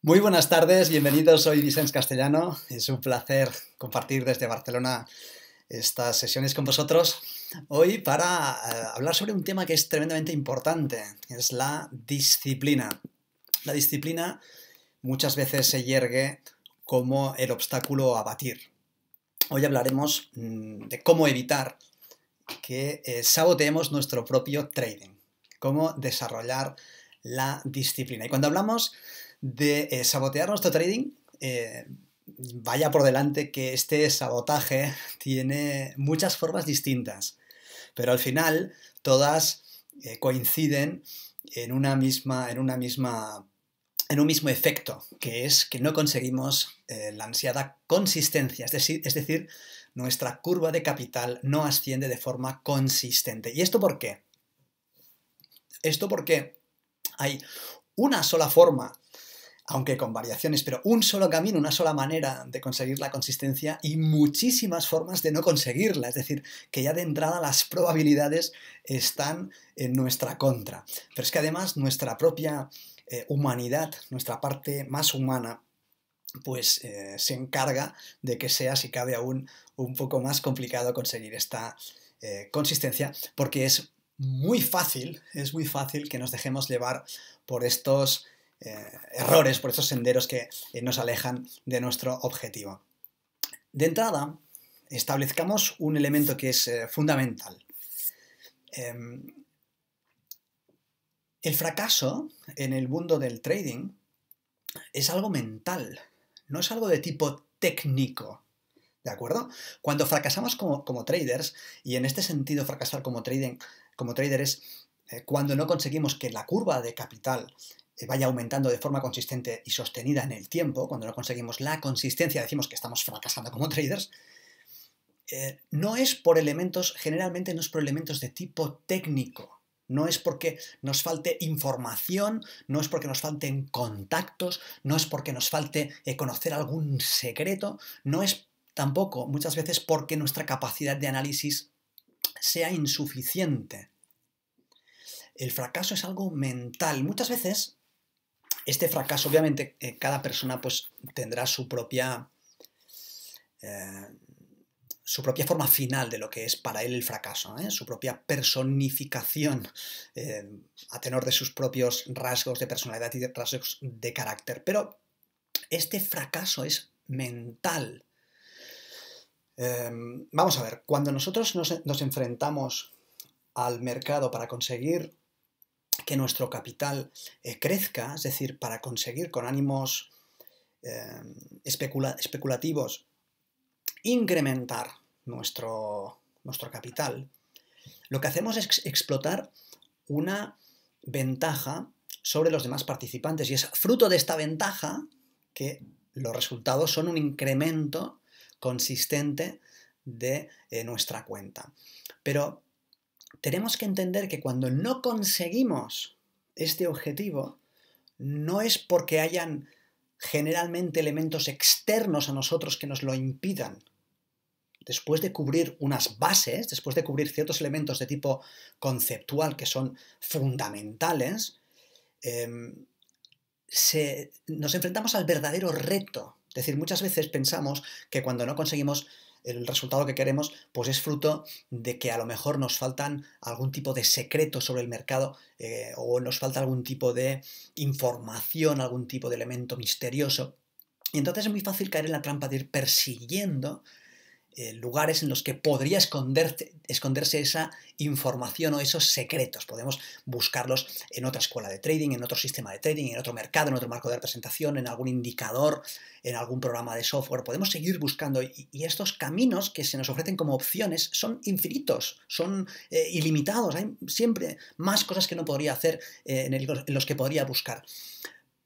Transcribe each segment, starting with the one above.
Muy buenas tardes, bienvenidos. Soy Vicente Castellano. Es un placer compartir desde Barcelona estas sesiones con vosotros hoy para eh, hablar sobre un tema que es tremendamente importante, es la disciplina. La disciplina muchas veces se yergue como el obstáculo a batir. Hoy hablaremos mm, de cómo evitar que eh, saboteemos nuestro propio trading, cómo desarrollar la disciplina. Y cuando hablamos de eh, sabotear nuestro trading, eh, vaya por delante que este sabotaje tiene muchas formas distintas, pero al final todas eh, coinciden en una misma, en una misma en un mismo efecto, que es que no conseguimos la ansiada consistencia, es decir, es decir, nuestra curva de capital no asciende de forma consistente. ¿Y esto por qué? Esto porque hay una sola forma aunque con variaciones, pero un solo camino, una sola manera de conseguir la consistencia y muchísimas formas de no conseguirla. Es decir, que ya de entrada las probabilidades están en nuestra contra. Pero es que además nuestra propia eh, humanidad, nuestra parte más humana, pues eh, se encarga de que sea, si cabe aún, un poco más complicado conseguir esta eh, consistencia, porque es muy fácil, es muy fácil que nos dejemos llevar por estos eh, errores, por estos senderos que eh, nos alejan de nuestro objetivo. De entrada, establezcamos un elemento que es eh, fundamental. Em, el fracaso en el mundo del trading es algo mental, no es algo de tipo técnico. ¿De acuerdo? Cuando fracasamos como, traders, y en este sentido fracasar como, trading, trader es cuando no conseguimos que la curva de capital eh, vaya aumentando de forma consistente y sostenida en el tiempo, cuando no conseguimos la consistencia, decimos que estamos fracasando como traders, eh, no es por elementos, generalmente no es por elementos de tipo técnico, no es porque nos falte información, no es porque nos falten contactos, no es porque nos falte eh, conocer algún secreto, no es tampoco muchas veces porque nuestra capacidad de análisis sea insuficiente. El fracaso es algo mental. Muchas veces este fracaso, obviamente, eh, cada persona pues, tendrá su propia, eh, su propia forma final de lo que es para él el fracaso, ¿eh? su propia personificación a tenor de sus propios rasgos de personalidad y rasgos de carácter. Pero este fracaso es mental. Em, vamos a ver, cuando nosotros nos enfrentamos al mercado para conseguir que nuestro capital eh, crezca, es decir, para conseguir con ánimos eh, especulativos incrementar nuestro, nuestro, capital, lo que hacemos es explotar una ventaja sobre los demás participantes y es fruto de esta ventaja que los resultados son un incremento consistente de eh, nuestra cuenta. Pero tenemos que entender que cuando no conseguimos este objetivo, no es porque hayan generalmente elementos externos a nosotros que nos lo impidan. Después de cubrir unas bases, después de cubrir ciertos elementos de tipo conceptual que son fundamentales, em, nos enfrentamos al verdadero reto. Es decir, muchas veces pensamos que cuando no conseguimos el resultado que queremos, pues es fruto de que a lo mejor nos faltan algún tipo de secreto sobre el mercado eh, o nos falta algún tipo de información, algún tipo de elemento misterioso. Y entonces es muy fácil caer en la trampa de ir persiguiendo eh, lugares en los que podría esconderse, esconderse esa información o esos secretos. Podemos buscarlos en otra escuela de trading, en otro sistema de trading, en otro mercado, en otro marco de representación, en algún indicador, en algún programa de software. Podemos seguir buscando y, estos caminos que se nos ofrecen como opciones son infinitos, son eh, ilimitados. Hay siempre más cosas que no podría hacer eh, en, en los que podría buscar.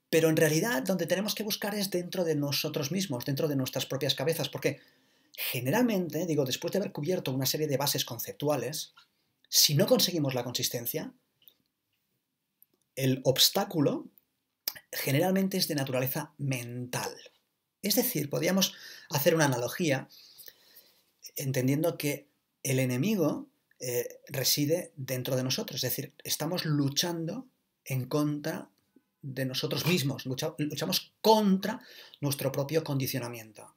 Pero en realidad donde tenemos que buscar es dentro de nosotros mismos, dentro de nuestras propias cabezas, porque Generalmente, digo, después de haber cubierto una serie de bases conceptuales, si no conseguimos la consistencia, el obstáculo generalmente es de naturaleza mental. Es decir, podríamos hacer una analogía entendiendo que el enemigo eh, reside dentro de nosotros, es decir, estamos luchando en contra de nosotros mismos, luchamos contra nuestro propio condicionamiento.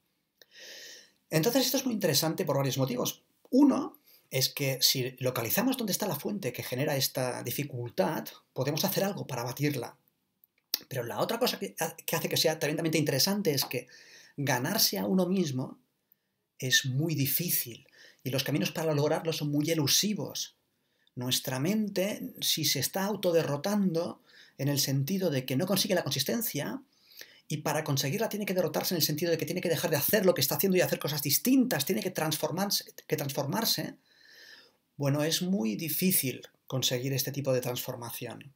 Entonces esto es muy interesante por varios motivos. Uno es que si localizamos dónde está la fuente que genera esta dificultad, podemos hacer algo para abatirla. Pero la otra cosa que hace que sea tremendamente interesante es que ganarse a uno mismo es muy difícil y los caminos para lograrlo son muy elusivos. Nuestra mente, si se está autoderrotando en el sentido de que no consigue la consistencia, y para conseguirla tiene que derrotarse en el sentido de que tiene que dejar de hacer lo que está haciendo y hacer cosas distintas, tiene que transformarse, que transformarse. Bueno, es muy difícil conseguir este tipo de transformación.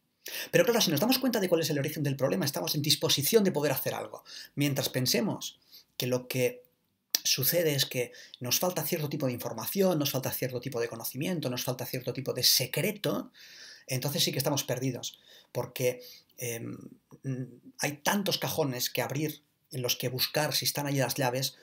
Pero claro, si nos damos cuenta de cuál es el origen del problema, estamos en disposición de poder hacer algo. Mientras pensemos que lo que sucede es que nos falta cierto tipo de información, nos falta cierto tipo de conocimiento, nos falta cierto tipo de secreto, entonces sí que estamos perdidos, porque Em, hay tantos cajones que abrir en los que buscar si están allí las llaves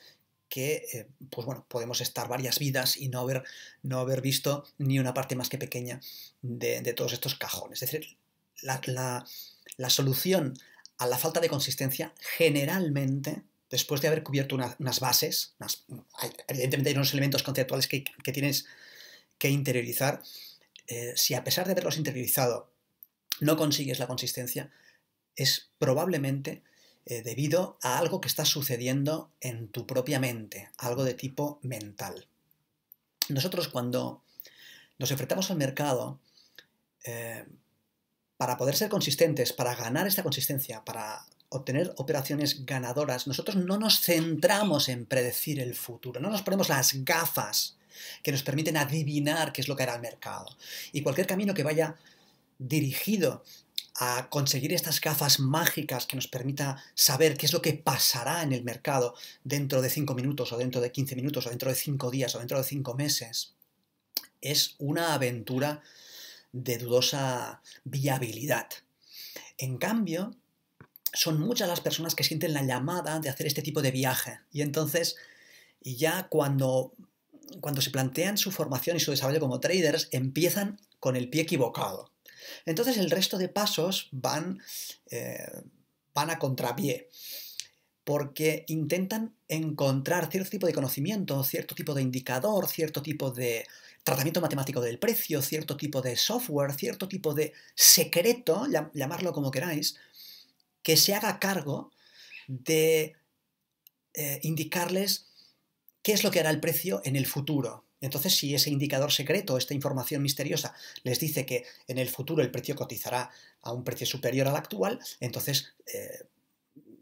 que eh, pues bueno, podemos estar varias vidas y no haber, no haber visto ni una parte más que pequeña de, todos estos cajones. Es decir, la, solución a la falta de consistencia generalmente, después de haber cubierto unas bases, evidentemente hay unos elementos conceptuales que, tienes que interiorizar, eh, si a pesar de haberlos interiorizado no consigues la consistencia es probablemente eh, debido a algo que está sucediendo en tu propia mente, algo de tipo mental. Nosotros cuando nos enfrentamos al mercado, eh, para poder ser consistentes, para ganar esta consistencia, para obtener operaciones ganadoras, nosotros no nos centramos en predecir el futuro, no nos ponemos las gafas que nos permiten adivinar qué es lo que hará el mercado. Y cualquier camino que vaya dirigido a conseguir estas gafas mágicas que nos permita saber qué es lo que pasará en el mercado dentro de 5 minutos o dentro de 15 minutos o dentro de 5 días o dentro de 5 meses, es una aventura de dudosa viabilidad. En cambio, son muchas las personas que sienten la llamada de hacer este tipo de viaje y entonces ya cuando, cuando se plantean su formación y su desarrollo como traders empiezan con el pie equivocado entonces el resto de pasos van, eh, van a contrapié porque intentan encontrar cierto tipo de conocimiento, cierto tipo de indicador, cierto tipo de tratamiento matemático del precio, cierto tipo de software, cierto tipo de secreto, llamarlo como queráis, que se haga cargo de eh, indicarles qué es lo que hará el precio en el futuro, entonces, si ese indicador secreto, esta información misteriosa, les dice que en el futuro el precio cotizará a un precio superior al actual, entonces eh,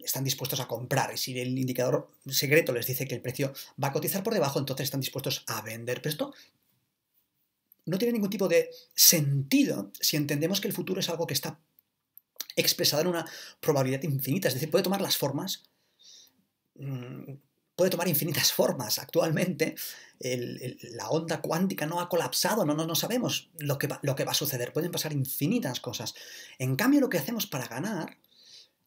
están dispuestos a comprar. Y si el indicador secreto les dice que el precio va a cotizar por debajo, entonces están dispuestos a vender. Pero esto no tiene ningún tipo de sentido si entendemos que el futuro es algo que está expresado en una probabilidad infinita. Es decir, puede tomar las formas mm, puede tomar infinitas formas. Actualmente la onda cuántica no ha colapsado, no, no, no sabemos lo que, lo que va a suceder, pueden pasar infinitas cosas. En cambio, lo que hacemos para ganar,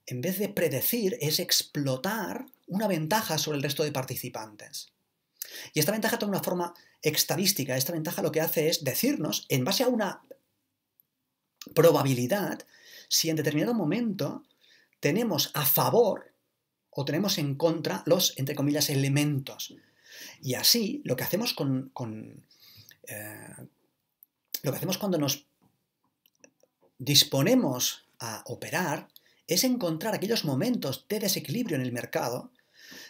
en vez de predecir, es explotar una ventaja sobre el resto de participantes. Y esta ventaja toma una forma estadística. Esta ventaja lo que hace es decirnos, en base a una probabilidad, si en determinado momento tenemos a favor o tenemos en contra los, entre comillas, elementos. Y así, lo que hacemos con. Eh, lo que hacemos cuando nos disponemos a operar es encontrar aquellos momentos de desequilibrio en el mercado,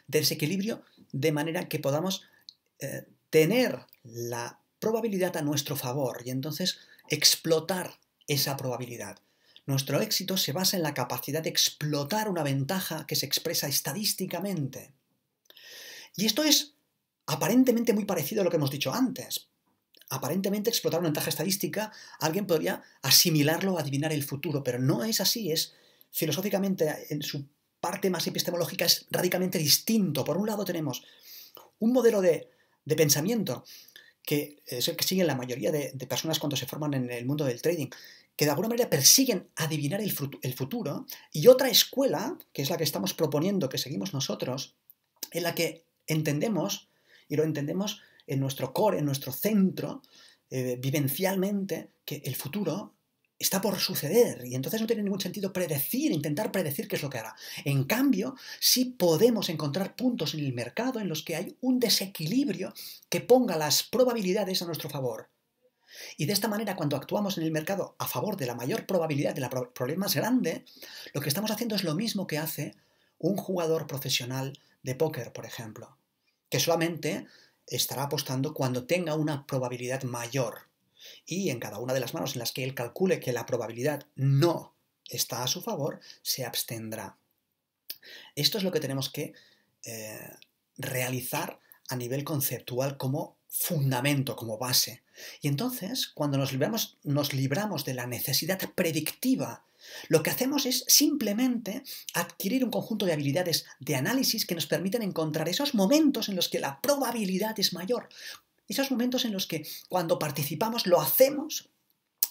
desequilibrio de manera que podamos eh, tener la probabilidad a nuestro favor y entonces explotar esa probabilidad. Nuestro éxito se basa en la capacidad de explotar una ventaja que se expresa estadísticamente. Y esto es aparentemente muy parecido a lo que hemos dicho antes. Aparentemente explotar una ventaja estadística, alguien podría asimilarlo a adivinar el futuro, pero no es así, es filosóficamente en su parte más epistemológica es radicalmente distinto. Por un lado tenemos un modelo de pensamiento que es el que siguen la mayoría de, personas cuando se forman en el mundo del trading, que de alguna manera persiguen adivinar el, futuro, y otra escuela, que es la que estamos proponiendo, que seguimos nosotros, en la que entendemos, y lo entendemos en nuestro core, en nuestro centro, eh, vivencialmente, que el futuro está por suceder y entonces no tiene ningún sentido predecir, intentar predecir qué es lo que hará. En cambio, sí podemos encontrar puntos en el mercado en los que hay un desequilibrio que ponga las probabilidades a nuestro favor. Y de esta manera, cuando actuamos en el mercado a favor de la mayor probabilidad, de la problema más grande, lo que estamos haciendo es lo mismo que hace un jugador profesional de póker, por ejemplo, que solamente estará apostando cuando tenga una probabilidad mayor y en cada una de las manos en las que él calcule que la probabilidad no está a su favor, se abstendrá. Esto es lo que tenemos que eh, realizar a nivel conceptual como fundamento, como base. Y entonces, cuando nos libramos, nos libramos de la necesidad predictiva, lo que hacemos es simplemente adquirir un conjunto de habilidades de análisis que nos permiten encontrar esos momentos en los que la probabilidad es mayor. Esos momentos en los que cuando participamos lo hacemos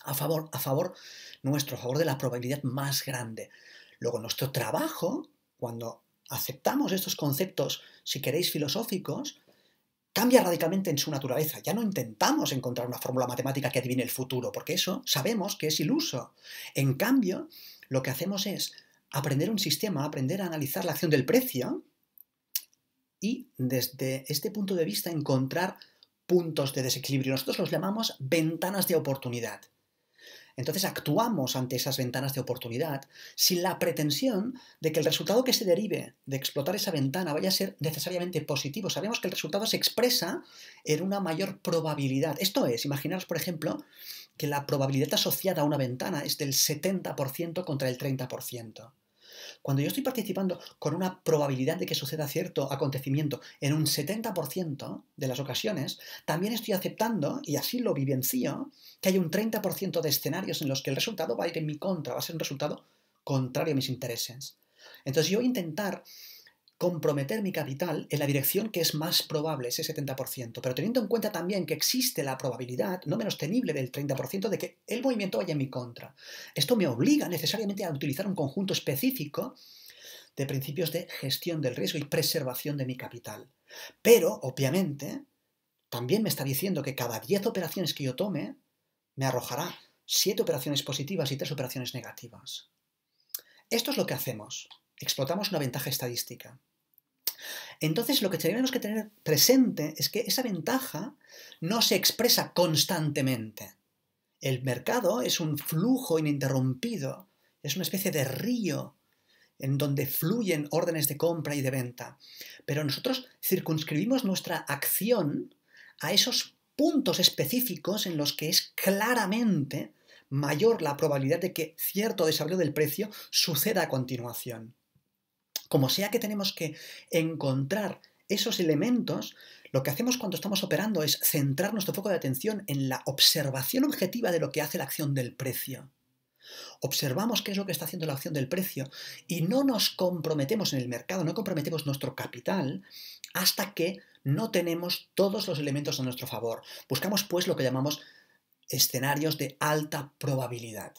a favor, a favor nuestro, a favor de la probabilidad más grande. Luego, nuestro trabajo, cuando aceptamos estos conceptos, si queréis, filosóficos, cambia radicalmente en su naturaleza. Ya no intentamos encontrar una fórmula matemática que adivine el futuro, porque eso sabemos que es iluso. En cambio, lo que hacemos es aprender un sistema, aprender a analizar la acción del precio y desde este punto de vista encontrar puntos de desequilibrio. Nosotros los llamamos ventanas de oportunidad. Entonces actuamos ante esas ventanas de oportunidad sin la pretensión de que el resultado que se derive de explotar esa ventana vaya a ser necesariamente positivo. Sabemos que el resultado se expresa en una mayor probabilidad. Esto es, imaginaros, por ejemplo, que la probabilidad asociada a una ventana es del 70% contra el 30%. Cuando yo estoy participando con una probabilidad de que suceda cierto acontecimiento en un 70% de las ocasiones, también estoy aceptando, y así lo vivencio, que hay un 30% de escenarios en los que el resultado va a ir en mi contra, va a ser un resultado contrario a mis intereses. Entonces yo voy a intentar comprometer mi capital en la dirección que es más probable, ese 70%, pero teniendo en cuenta también que existe la probabilidad no menos tenible del 30% de que el movimiento vaya en mi contra. Esto me obliga necesariamente a utilizar un conjunto específico de principios de gestión del riesgo y preservación de mi capital. Pero, obviamente, también me está diciendo que cada 10 operaciones que yo tome me arrojará 7 operaciones positivas y 3 operaciones negativas. Esto es lo que hacemos. Explotamos una ventaja estadística. Entonces lo que tenemos que tener presente es que esa ventaja no se expresa constantemente. El mercado es un flujo ininterrumpido, es una especie de río en donde fluyen órdenes de compra y de venta. Pero nosotros circunscribimos nuestra acción a esos puntos específicos en los que es claramente mayor la probabilidad de que cierto desarrollo del precio suceda a continuación. Como sea que tenemos que encontrar esos elementos, lo que hacemos cuando estamos operando es centrar nuestro foco de atención en la observación objetiva de lo que hace la acción del precio. Observamos qué es lo que está haciendo la acción del precio y no nos comprometemos en el mercado, no comprometemos nuestro capital hasta que no tenemos todos los elementos a nuestro favor. Buscamos pues lo que llamamos escenarios de alta probabilidad.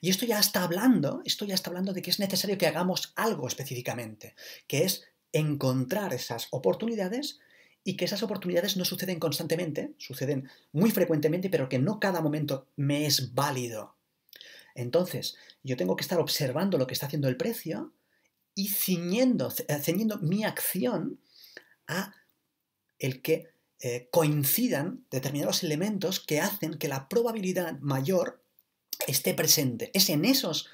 Y esto ya está hablando, esto ya está hablando de que es necesario que hagamos algo específicamente, que es encontrar esas oportunidades y que esas oportunidades no suceden constantemente, suceden muy frecuentemente, pero que no cada momento me es válido. Entonces, yo tengo que estar observando lo que está haciendo el precio y ciñendo, eh, ceñiendo mi acción a el que eh, coincidan determinados elementos que hacen que la probabilidad mayor esté presente. Es en esos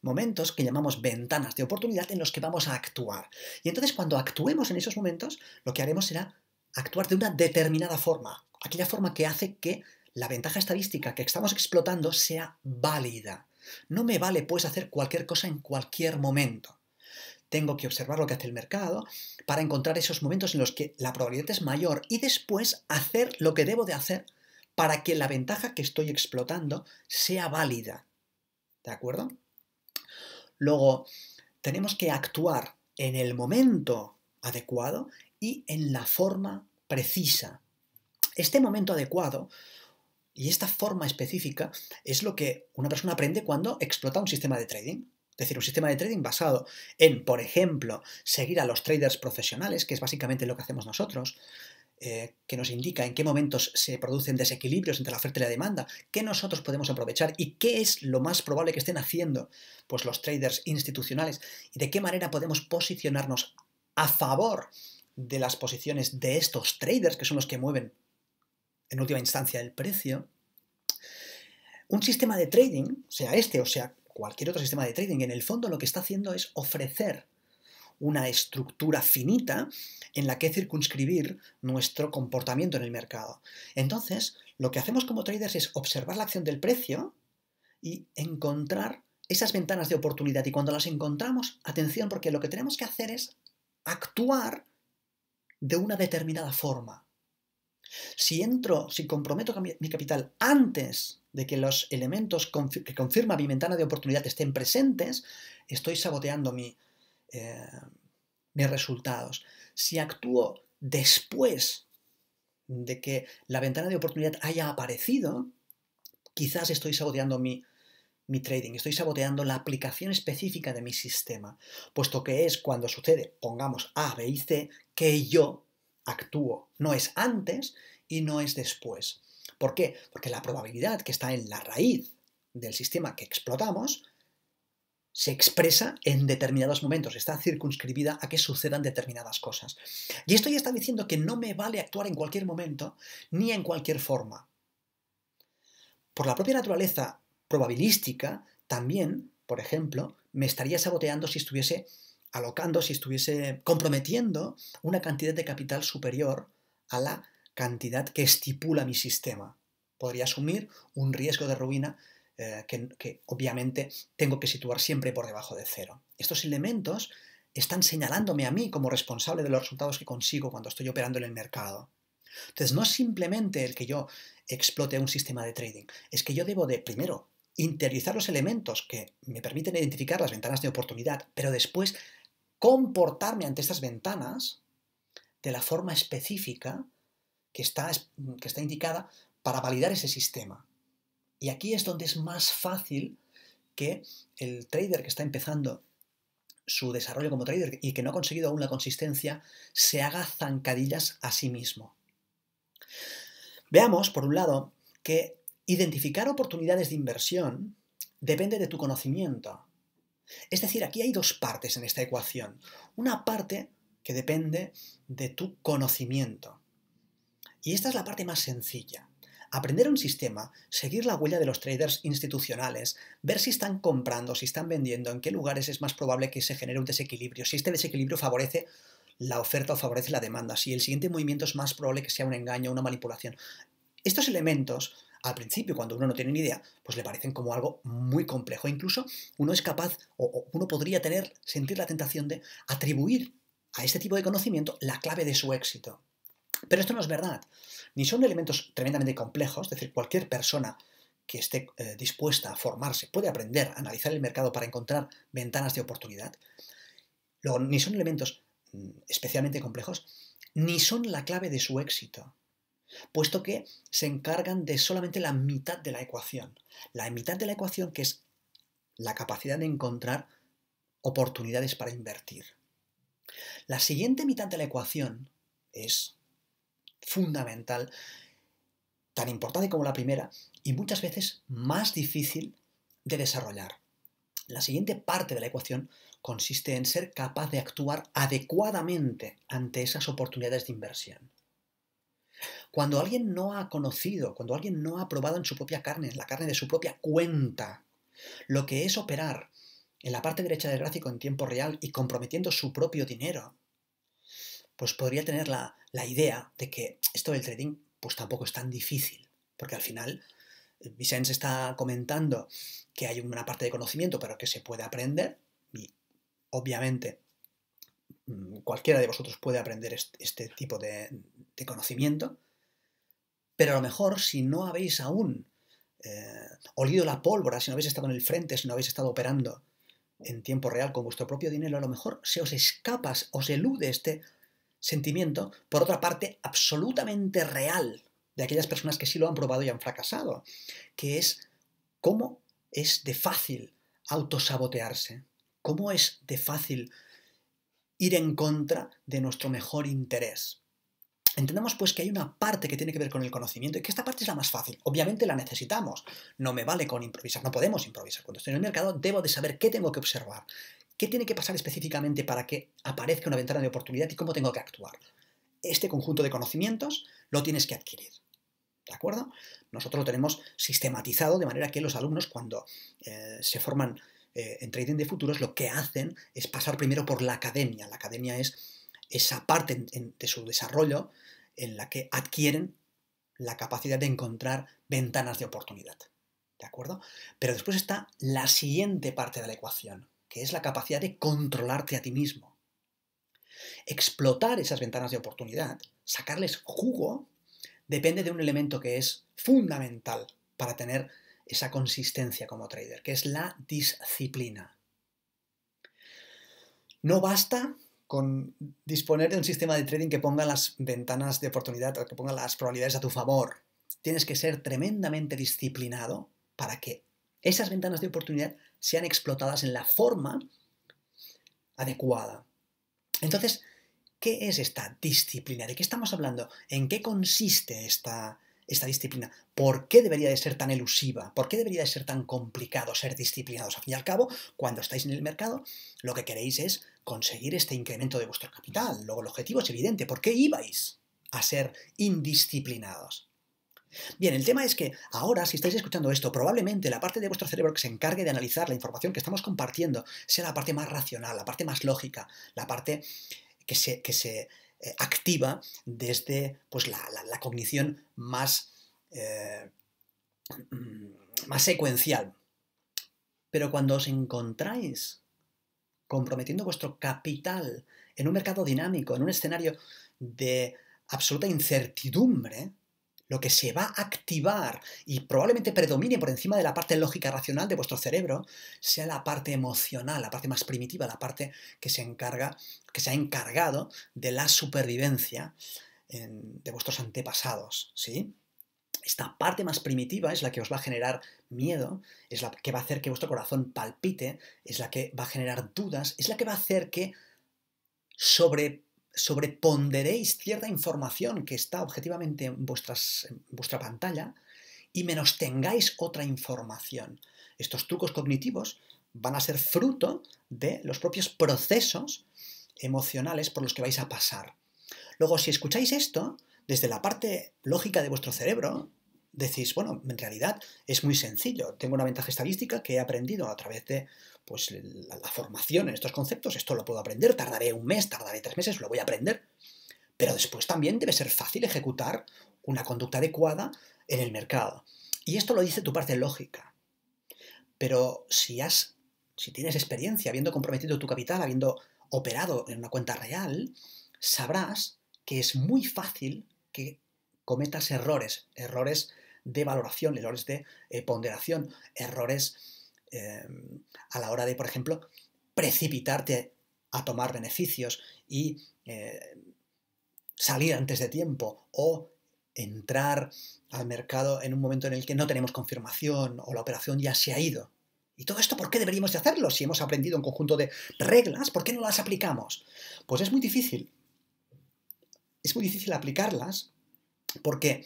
momentos que llamamos ventanas de oportunidad en los que vamos a actuar. Y entonces cuando actuemos en esos momentos, lo que haremos será actuar de una determinada forma, aquella forma que hace que la ventaja estadística que estamos explotando sea válida. No me vale pues hacer cualquier cosa en cualquier momento. Tengo que observar lo que hace el mercado para encontrar esos momentos en los que la probabilidad es mayor y después hacer lo que debo de hacer para que la ventaja que estoy explotando sea válida. ¿De acuerdo? Luego, tenemos que actuar en el momento adecuado y en la forma precisa. Este momento adecuado y esta forma específica es lo que una persona aprende cuando explota un sistema de trading. Es decir, un sistema de trading basado en, por ejemplo, seguir a los traders profesionales, que es básicamente lo que hacemos nosotros, eh, que nos indica en qué momentos se producen desequilibrios entre la oferta y la demanda, qué nosotros podemos aprovechar y qué es lo más probable que estén haciendo pues los traders institucionales y de qué manera podemos posicionarnos a favor de las posiciones de estos traders que son los que mueven en última instancia el precio. Un sistema de trading, sea este o sea cualquier otro sistema de trading, en el fondo lo que está haciendo es ofrecer una estructura finita en la que circunscribir nuestro comportamiento en el mercado. Entonces, lo que hacemos como traders es observar la acción del precio y encontrar esas ventanas de oportunidad. Y cuando las encontramos, atención, porque lo que tenemos que hacer es actuar de una determinada forma. Si entro, si comprometo mi capital antes de que los elementos que confirma mi ventana de oportunidad estén presentes, estoy saboteando mi, eh, mis resultados. Si actúo después de que la ventana de oportunidad haya aparecido, quizás estoy saboteando mi, mi trading, estoy saboteando la aplicación específica de mi sistema, puesto que es cuando sucede, pongamos A, B y C, que yo actúo. No es antes y no es después. ¿Por qué? Porque la probabilidad que está en la raíz del sistema que explotamos se expresa en determinados momentos, está circunscribida a que sucedan determinadas cosas. Y esto ya está diciendo que no me vale actuar en cualquier momento ni en cualquier forma. Por la propia naturaleza probabilística, también, por ejemplo, me estaría saboteando si estuviese alocando, si estuviese comprometiendo una cantidad de capital superior a la cantidad que estipula mi sistema. Podría asumir un riesgo de ruina eh, que, obviamente tengo que situar siempre por debajo de cero. Estos elementos están señalándome a mí como responsable de los resultados que consigo cuando estoy operando en el mercado. Entonces, no es simplemente el que yo explote un sistema de trading, es que yo debo de, primero, interiorizar los elementos que me permiten identificar las ventanas de oportunidad, pero después comportarme ante estas ventanas de la forma específica que está indicada para validar ese sistema. Y aquí es donde es más fácil que el trader que está empezando su desarrollo como trader y que no ha conseguido aún la consistencia, se haga zancadillas a sí mismo. Veamos, por un lado, que identificar oportunidades de inversión depende de tu conocimiento. Es decir, aquí hay dos partes en esta ecuación. Una parte que depende de tu conocimiento. Y esta es la parte más sencilla aprender un sistema, seguir la huella de los traders institucionales, ver si están comprando, si están vendiendo, en qué lugares es más probable que se genere un desequilibrio, si este desequilibrio favorece la oferta o favorece la demanda, si el siguiente movimiento es más probable que sea un engaño, una manipulación. Estos elementos, al principio, cuando uno no tiene ni idea, pues le parecen como algo muy complejo. Incluso uno es capaz, o uno podría tener, sentir la tentación de atribuir a este tipo de conocimiento la clave de su éxito. Pero esto no es verdad. Ni son elementos tremendamente complejos, es decir, cualquier persona que esté eh, dispuesta a formarse puede aprender a analizar el mercado para encontrar ventanas de oportunidad. Luego, ni son elementos mm, especialmente complejos, ni son la clave de su éxito, puesto que se encargan de solamente la mitad de la ecuación. La mitad de la ecuación que es la capacidad de encontrar oportunidades para invertir. La siguiente mitad de la ecuación es fundamental, tan importante como la primera y muchas veces más difícil de desarrollar. La siguiente parte de la ecuación consiste en ser capaz de actuar adecuadamente ante esas oportunidades de inversión. Cuando alguien no ha conocido, cuando alguien no ha probado en su propia carne, en la carne de su propia cuenta, lo que es operar en la parte derecha del gráfico en tiempo real y comprometiendo su propio dinero, pues podría tener la, idea de que esto del trading pues tampoco es tan difícil, porque al final eh, Vicente está comentando que hay una parte de conocimiento, pero que se puede aprender, y obviamente mm, cualquiera de vosotros puede aprender este, tipo de, conocimiento, pero a lo mejor si no habéis aún eh, olido la pólvora, si no habéis estado en el frente, si no habéis estado operando en tiempo real con vuestro propio dinero, a lo mejor se os escapa, os elude este sentimiento, por otra parte, absolutamente real de aquellas personas que sí lo han probado y han fracasado, que es cómo es de fácil autosabotearse, cómo es de fácil ir en contra de nuestro mejor interés. Entendamos pues que hay una parte que tiene que ver con el conocimiento y que esta parte es la más fácil. Obviamente la necesitamos. No me vale con improvisar, no podemos improvisar. Cuando estoy en el mercado debo de saber qué tengo que observar, ¿Qué tiene que pasar específicamente para que aparezca una ventana de oportunidad y cómo tengo que actuar? Este conjunto de conocimientos lo tienes que adquirir. ¿De acuerdo? Nosotros lo tenemos sistematizado de manera que los alumnos cuando eh, se forman eh, en Trading de Futuros lo que hacen es pasar primero por la academia. La academia es esa parte de su desarrollo en la que adquieren la capacidad de encontrar ventanas de oportunidad. ¿De acuerdo? Pero después está la siguiente parte de la ecuación, que es la capacidad de controlarte a ti mismo. Explotar esas ventanas de oportunidad, sacarles jugo, depende de un elemento que es fundamental para tener esa consistencia como trader, que es la disciplina. No basta con disponer de un sistema de trading que ponga las ventanas de oportunidad que ponga las probabilidades a tu favor. Tienes que ser tremendamente disciplinado para que esas ventanas de oportunidad sean explotadas en la forma adecuada. Entonces, ¿qué es esta disciplina? ¿De qué estamos hablando? ¿En qué consiste esta, esta disciplina? ¿Por qué debería de ser tan elusiva? ¿Por qué debería de ser tan complicado ser disciplinados? Al fin y al cabo, cuando estáis en el mercado, lo que queréis es conseguir este incremento de vuestro capital. Luego el objetivo es evidente. ¿Por qué ibais a ser indisciplinados? Bien, el tema es que ahora, si estáis escuchando esto, probablemente la parte de vuestro cerebro que se encargue de analizar la información que estamos compartiendo sea la parte más racional, la parte más lógica, la parte que se, eh, activa desde pues, la, cognición más, eh, mm, más secuencial. Pero cuando os encontráis comprometiendo vuestro capital en un mercado dinámico, en un escenario de absoluta incertidumbre, lo que se va a activar y probablemente predomine por encima de la parte lógica racional de vuestro cerebro sea la parte emocional, la parte más primitiva, la parte que se encarga, que se ha encargado de la supervivencia de vuestros antepasados, ¿sí? Esta parte más primitiva es la que os va a generar miedo, es la que va a hacer que vuestro corazón palpite, es la que va a generar dudas, es la que va a hacer que sobre sobreponderéis cierta información que está objetivamente en, vuestras, vuestra pantalla y menos tengáis otra información. Estos trucos cognitivos van a ser fruto de los propios procesos emocionales por los que vais a pasar. Luego, si escucháis esto, desde la parte lógica de vuestro cerebro, decís, bueno, en realidad es muy sencillo. Tengo una ventaja estadística que he aprendido a través de pues, la, formación en estos conceptos. Esto lo puedo aprender, tardaré un mes, tardaré tres meses, lo voy a aprender. Pero después también debe ser fácil ejecutar una conducta adecuada en el mercado. Y esto lo dice tu parte lógica. Pero si has, si tienes experiencia, habiendo comprometido tu capital, habiendo operado en una cuenta real, sabrás que es muy fácil que cometas errores, errores de valoración, errores de eh, ponderación, errores em, a la hora de, por ejemplo, precipitarte a tomar beneficios y eh, salir antes de tiempo o entrar al mercado en un momento en el que no tenemos confirmación o la operación ya se ha ido. ¿Y todo esto por qué deberíamos de hacerlo? Si hemos aprendido un conjunto de reglas, ¿por qué no las aplicamos? Pues es muy difícil. Es muy difícil aplicarlas porque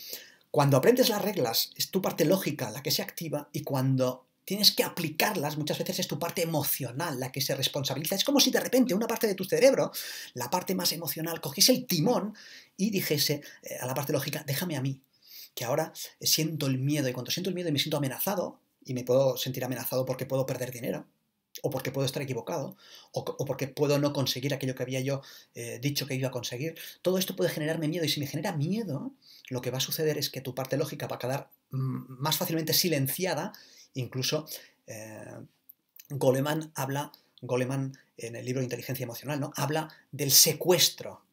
cuando aprendes las reglas, es tu parte lógica la que se activa y cuando tienes que aplicarlas, muchas veces es tu parte emocional la que se responsabiliza. Es como si de repente una parte de tu cerebro, la parte más emocional, cogiese el timón y dijese eh, a la parte lógica, déjame a mí, que ahora siento el miedo y cuando siento el miedo y me siento amenazado, y me puedo sentir amenazado porque puedo perder dinero, o porque puedo estar equivocado, o, porque puedo no conseguir aquello que había yo eh, dicho que iba a conseguir. Todo esto puede generarme miedo y si me genera miedo, lo que va a suceder es que tu parte lógica va a quedar mm, más fácilmente silenciada. Incluso eh, Goleman habla, Goleman en el libro Inteligencia Emocional, ¿no? habla del secuestro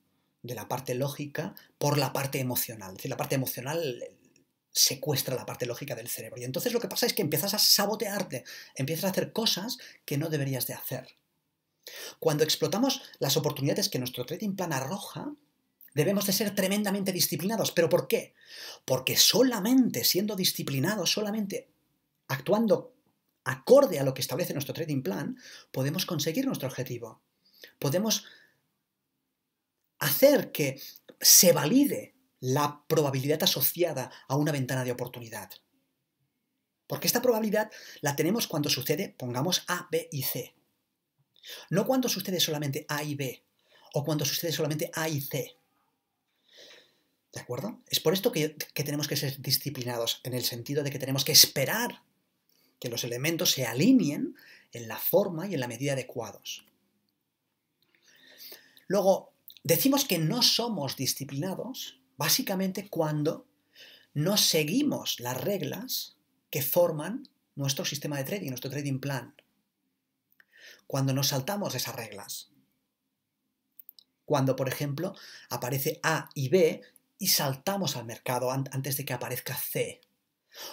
de la parte lógica por la parte emocional. Es decir, la parte emocional secuestra la parte lógica del cerebro. Y entonces lo que pasa es que empiezas a sabotearte, empiezas a hacer cosas que no deberías de hacer. Cuando explotamos las oportunidades que nuestro trading plan arroja, debemos de ser tremendamente disciplinados. ¿Pero por qué? Porque solamente siendo disciplinados, solamente actuando acorde a lo que establece nuestro trading plan, podemos conseguir nuestro objetivo. Podemos hacer que se valide la probabilidad asociada a una ventana de oportunidad. Porque esta probabilidad la tenemos cuando sucede, pongamos A, B y C. No cuando sucede solamente A y B, o cuando sucede solamente A y C. ¿De acuerdo? Es por esto que, que, tenemos que ser disciplinados, en el sentido de que tenemos que esperar que los elementos se alineen en la forma y en la medida adecuados. Luego, decimos que no somos disciplinados Básicamente cuando no seguimos las reglas que forman nuestro sistema de trading, nuestro trading plan. Cuando nos saltamos esas reglas. Cuando, por ejemplo, aparece A y B y saltamos al mercado antes de que aparezca C.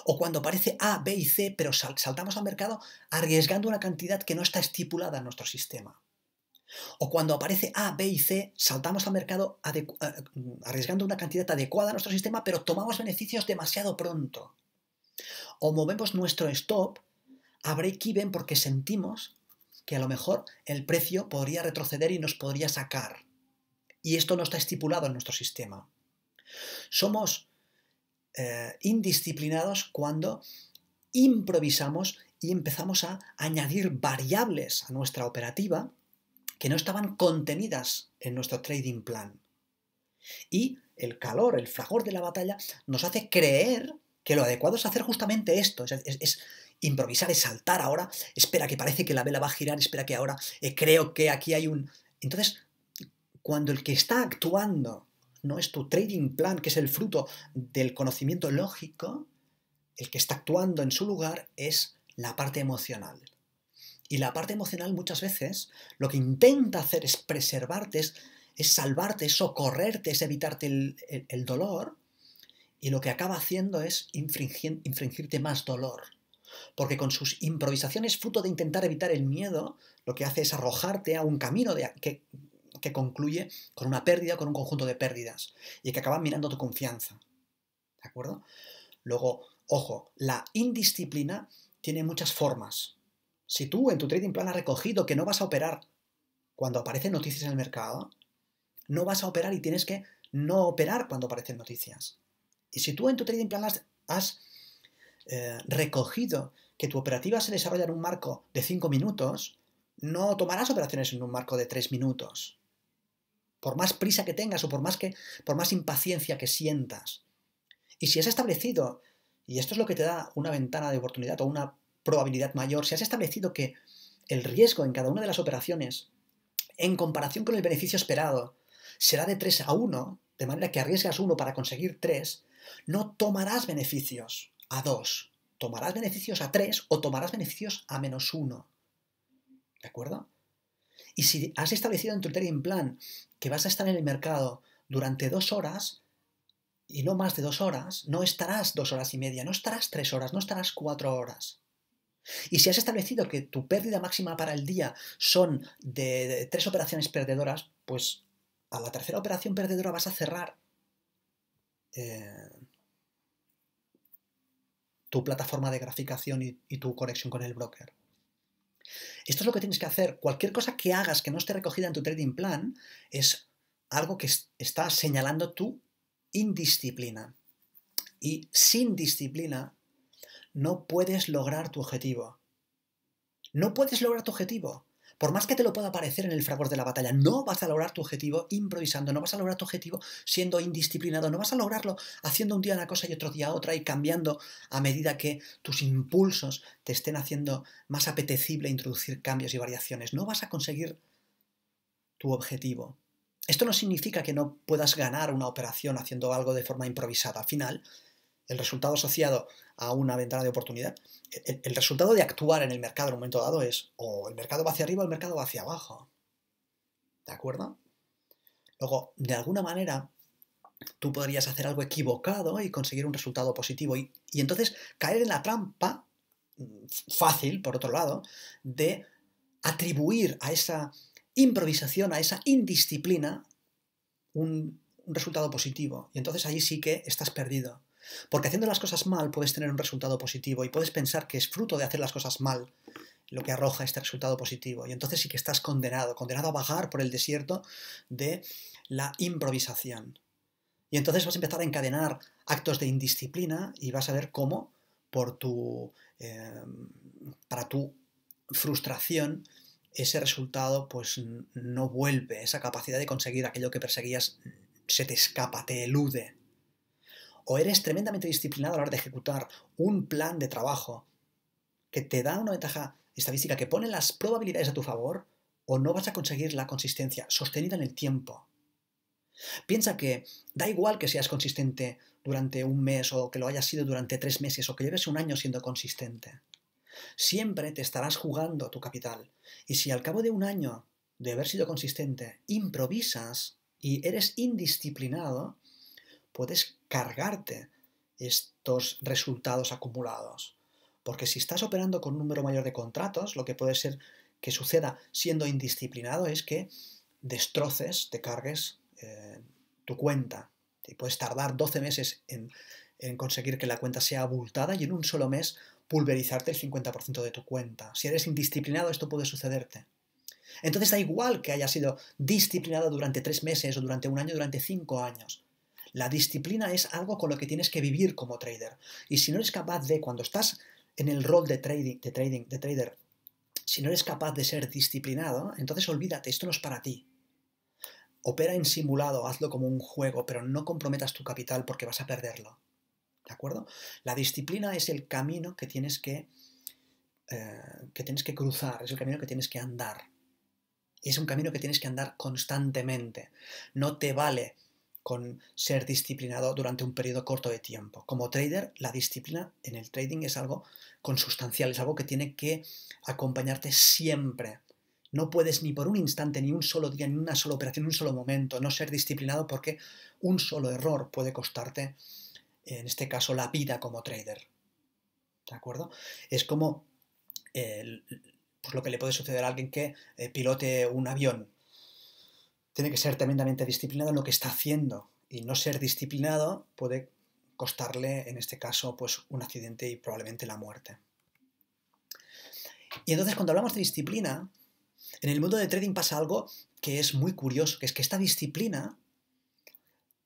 O cuando aparece A, B y C, pero saltamos al mercado arriesgando una cantidad que no está estipulada en nuestro sistema. O cuando aparece A, B y C, saltamos al mercado eh, arriesgando una cantidad adecuada a nuestro sistema, pero tomamos beneficios demasiado pronto. O movemos nuestro stop a break-even porque sentimos que a lo mejor el precio podría retroceder y nos podría sacar. Y esto no está estipulado en nuestro sistema. Somos eh, indisciplinados cuando improvisamos y empezamos a añadir variables a nuestra operativa que no estaban contenidas en nuestro trading plan. Y el calor, el fragor de la batalla nos hace creer que lo adecuado es hacer justamente esto, es, improvisar, es saltar ahora, espera que parece que la vela va a girar, espera que ahora eh, creo que aquí hay un... Entonces, cuando el que está actuando no es tu trading plan, que es el fruto del conocimiento lógico, el que está actuando en su lugar es la parte emocional. Y la parte emocional muchas veces lo que intenta hacer es preservarte, es, salvarte, es socorrerte, es evitarte el, dolor. Y lo que acaba haciendo es infringirte más dolor. Porque con sus improvisaciones, fruto de intentar evitar el miedo, lo que hace es arrojarte a un camino que, que concluye con una pérdida, con un conjunto de pérdidas. Y que acaban mirando tu confianza. ¿De acuerdo? Luego, ojo, la indisciplina tiene muchas formas. Si tú en tu trading plan has recogido que no vas a operar cuando aparecen noticias en el mercado, no vas a operar y tienes que no operar cuando aparecen noticias. Y si tú en tu trading plan has, eh, recogido que tu operativa se desarrolla en un marco de 5 minutos, no tomarás operaciones en un marco de 3 minutos. Por más prisa que tengas o por más, que, por más impaciencia que sientas. Y si has establecido, y esto es lo que te da una ventana de oportunidad o una probabilidad mayor, si has establecido que el riesgo en cada una de las operaciones, en comparación con el beneficio esperado, será de 3 a 1, de manera que arriesgas 1 para conseguir 3, no tomarás beneficios a 2, tomarás beneficios a 3 o tomarás beneficios a menos 1. ¿De acuerdo? Y si has establecido en tu trading plan que vas a estar en el mercado durante dos horas y no más de dos horas, no estarás dos horas y media, no estarás tres horas, no estarás cuatro horas. Y si has establecido que tu pérdida máxima para el día son de, tres operaciones perdedoras, pues a la tercera operación perdedora vas a cerrar eh, tu plataforma de graficación y, y tu conexión con el broker. Esto es lo que tienes que hacer. Cualquier cosa que hagas que no esté recogida en tu trading plan es algo que está señalando tu indisciplina. Y sin disciplina no puedes lograr tu objetivo. No puedes lograr tu objetivo. Por más que te lo pueda parecer en el fragor de la batalla, no vas a lograr tu objetivo improvisando, no vas a lograr tu objetivo siendo indisciplinado, no vas a lograrlo haciendo un día una cosa y otro día otra y cambiando a medida que tus impulsos te estén haciendo más apetecible introducir cambios y variaciones. No vas a conseguir tu objetivo. Esto no significa que no puedas ganar una operación haciendo algo de forma improvisada. Al final, el resultado asociado a una ventana de oportunidad, el, resultado de actuar en el mercado en un momento dado es o el mercado va hacia arriba o el mercado va hacia abajo. ¿De acuerdo? Luego, de alguna manera, tú podrías hacer algo equivocado y conseguir un resultado positivo y, entonces caer en la trampa mm, fácil, por otro lado, de atribuir a esa improvisación, a esa indisciplina, un, un resultado positivo. Y entonces ahí sí que estás perdido porque haciendo las cosas mal puedes tener un resultado positivo y puedes pensar que es fruto de hacer las cosas mal lo que arroja este resultado positivo. Y entonces sí que estás condenado, condenado a bajar por el desierto de la improvisación. Y entonces vas a empezar a encadenar actos de indisciplina y vas a ver cómo, por tu, em, para tu frustración, ese resultado pues no vuelve, esa capacidad de conseguir aquello que perseguías se te escapa, te elude o eres tremendamente disciplinado a la hora de ejecutar un plan de trabajo que te da una ventaja estadística que pone las probabilidades a tu favor, o no vas a conseguir la consistencia sostenida en el tiempo. Piensa que da igual que seas consistente durante un mes o que lo hayas sido durante tres meses o que lleves un año siendo consistente. Siempre te estarás jugando tu capital. Y si al cabo de un año de haber sido consistente improvisas y eres indisciplinado, puedes cargarte estos resultados acumulados. Porque si estás operando con un número mayor de contratos, lo que puede ser que suceda siendo indisciplinado es que destroces, te cargues eh, tu cuenta. puedes tardar 12 meses en, conseguir que la cuenta sea abultada y en un solo mes pulverizarte el 50% de tu cuenta. Si eres indisciplinado, esto puede sucederte. Entonces da igual que haya sido disciplinado durante tres meses o durante un año, durante cinco años. La disciplina es algo con lo que tienes que vivir como trader. Y si no eres capaz de, cuando estás en el rol de trading, de trading, de trader, si no eres capaz de ser disciplinado, entonces olvídate, esto no es para ti. Opera en simulado, hazlo como un juego, pero no comprometas tu capital porque vas a perderlo. ¿De acuerdo? La disciplina es el camino que tienes que, eh, que tienes que cruzar, es el camino que tienes que andar. Y es un camino que tienes que andar constantemente. No te vale con ser disciplinado durante un periodo corto de tiempo. Como trader, la disciplina en el trading es algo consustancial, es algo que tiene que acompañarte siempre. No puedes ni por un instante, ni un solo día, ni una sola operación, ni un solo momento, no ser disciplinado porque un solo error puede costarte, en este caso, la vida como trader. ¿De acuerdo? Es como eh, pues lo que le puede suceder a alguien que eh, pilote un avión tiene que ser tremendamente disciplinado en lo que está haciendo y no ser disciplinado puede costarle, en este caso, pues un accidente y probablemente la muerte. Y entonces cuando hablamos de disciplina, en el mundo de trading pasa algo que es muy curioso, que es que esta disciplina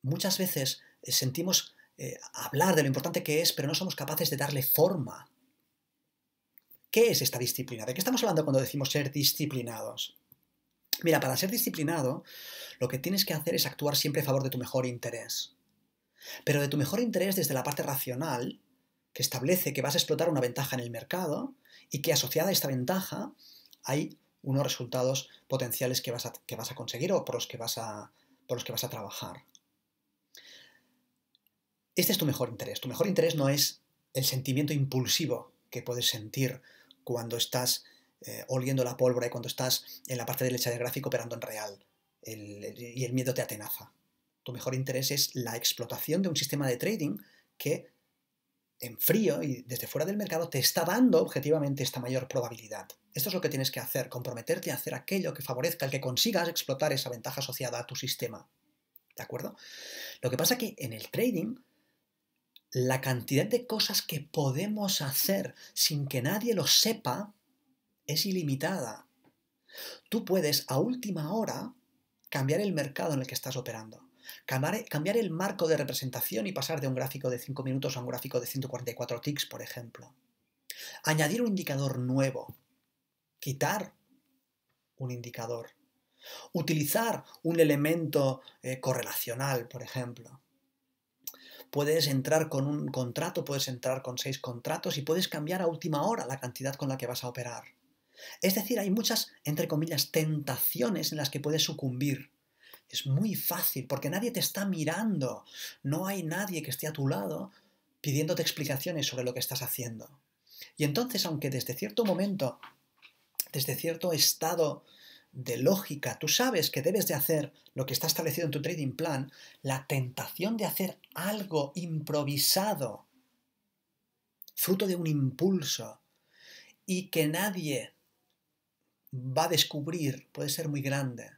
muchas veces eh, sentimos eh, hablar de lo importante que es, pero no somos capaces de darle forma. ¿Qué es esta disciplina? ¿De qué estamos hablando cuando decimos ser disciplinados? Mira, para ser disciplinado, lo que tienes que hacer es actuar siempre a favor de tu mejor interés. Pero de tu mejor interés desde la parte racional, que establece que vas a explotar una ventaja en el mercado y que asociada a esta ventaja hay unos resultados potenciales que vas a, conseguir o por los que vas a, por los que vas a trabajar. Este es tu mejor interés. Tu mejor interés no es el sentimiento impulsivo que puedes sentir cuando estás eh, oliendo la pólvora y cuando estás en la parte derecha del gráfico operando en real. y el miedo te atenaza. Tu mejor interés es la explotación de un sistema de trading que en frío y desde fuera del mercado te está dando objetivamente esta mayor probabilidad. Esto es lo que tienes que hacer, comprometerte a hacer aquello que favorezca el que consigas explotar esa ventaja asociada a tu sistema. ¿De acuerdo? Lo que pasa es que en el trading, la cantidad de cosas que podemos hacer sin que nadie lo sepa es ilimitada. Tú puedes a última hora cambiar el mercado en el que estás operando, cambiar, el marco de representación y pasar de un gráfico de 5 minutos a un gráfico de 144 ticks, por ejemplo. Añadir un indicador nuevo, quitar un indicador, utilizar un elemento eh, correlacional, por ejemplo. Puedes entrar con un contrato, puedes entrar con seis contratos y puedes cambiar a última hora la cantidad con la que vas a operar. Es decir, hay muchas, entre comillas, tentaciones en las que puedes sucumbir. Es muy fácil porque nadie te está mirando, no hay nadie que esté a tu lado pidiéndote explicaciones sobre lo que estás haciendo. Y entonces, aunque desde cierto momento, desde cierto estado de lógica, tú sabes que debes de hacer lo que está establecido en tu trading plan, la tentación de hacer algo improvisado, fruto de un impulso, y que nadie va a descubrir puede ser muy grande.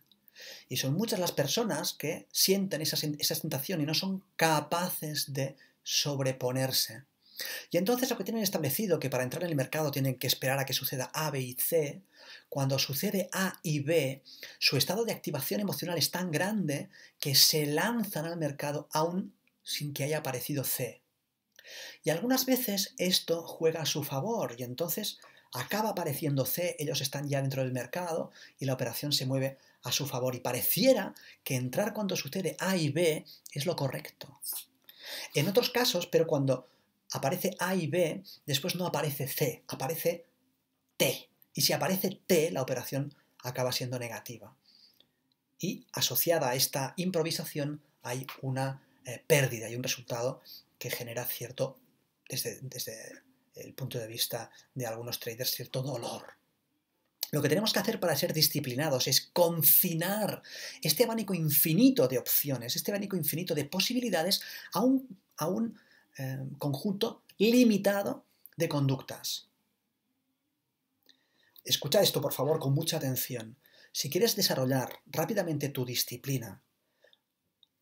Y son muchas las personas que sienten esa, esa tentación y no son capaces de sobreponerse. Y entonces lo que tienen establecido que para entrar en el mercado tienen que esperar a que suceda A, B y C, cuando sucede A y B, su estado de activación emocional es tan grande que se lanzan al mercado aún sin que haya aparecido C. Y algunas veces esto juega a su favor y entonces acaba apareciendo C, ellos están ya dentro del mercado y la operación se mueve a su favor y pareciera que entrar cuando sucede A y B es lo correcto. En otros casos, pero cuando aparece A y B, después no aparece C, aparece T. Y si aparece T, la operación acaba siendo negativa. Y asociada a esta improvisación hay una eh, pérdida y un resultado que genera cierto, desde, desde el punto de vista de algunos traders, cierto dolor. Lo que tenemos que hacer para ser disciplinados es confinar este abanico infinito de opciones, este abanico infinito de posibilidades a un, a un eh, conjunto limitado de conductas. Escucha esto, por favor, con mucha atención. Si quieres desarrollar rápidamente tu disciplina,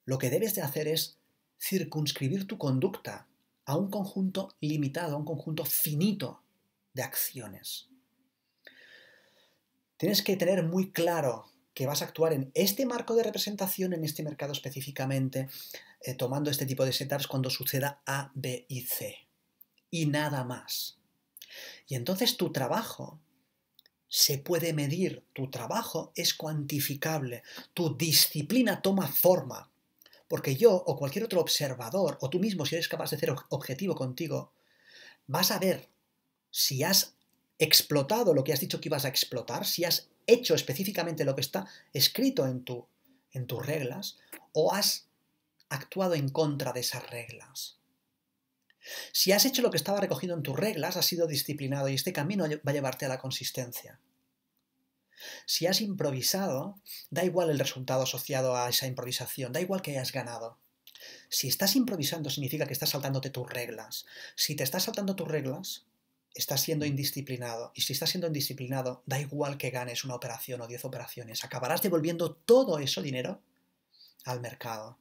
lo que debes de hacer es circunscribir tu conducta a un conjunto limitado, a un conjunto finito de acciones. Tienes que tener muy claro que vas a actuar en este marco de representación, en este mercado específicamente, eh, tomando este tipo de setups cuando suceda A, B y C. Y nada más. Y entonces tu trabajo se puede medir, tu trabajo es cuantificable, tu disciplina toma forma, porque yo o cualquier otro observador, o tú mismo si eres capaz de ser objetivo contigo, vas a ver si has explotado lo que has dicho que ibas a explotar, si has hecho específicamente lo que está escrito en, en tus reglas, o has actuado en contra de esas reglas. Si has hecho lo que estaba recogido en tus reglas, has sido disciplinado y este camino va a llevarte a la consistencia. Si has improvisado, da igual el resultado asociado a esa improvisación, da igual que hayas ganado. Si estás improvisando significa que estás saltándote tus reglas. Si te estás saltando tus reglas, estás siendo indisciplinado. Y si estás siendo indisciplinado, da igual que ganes una operación o diez operaciones. Acabarás devolviendo todo eso dinero al mercado.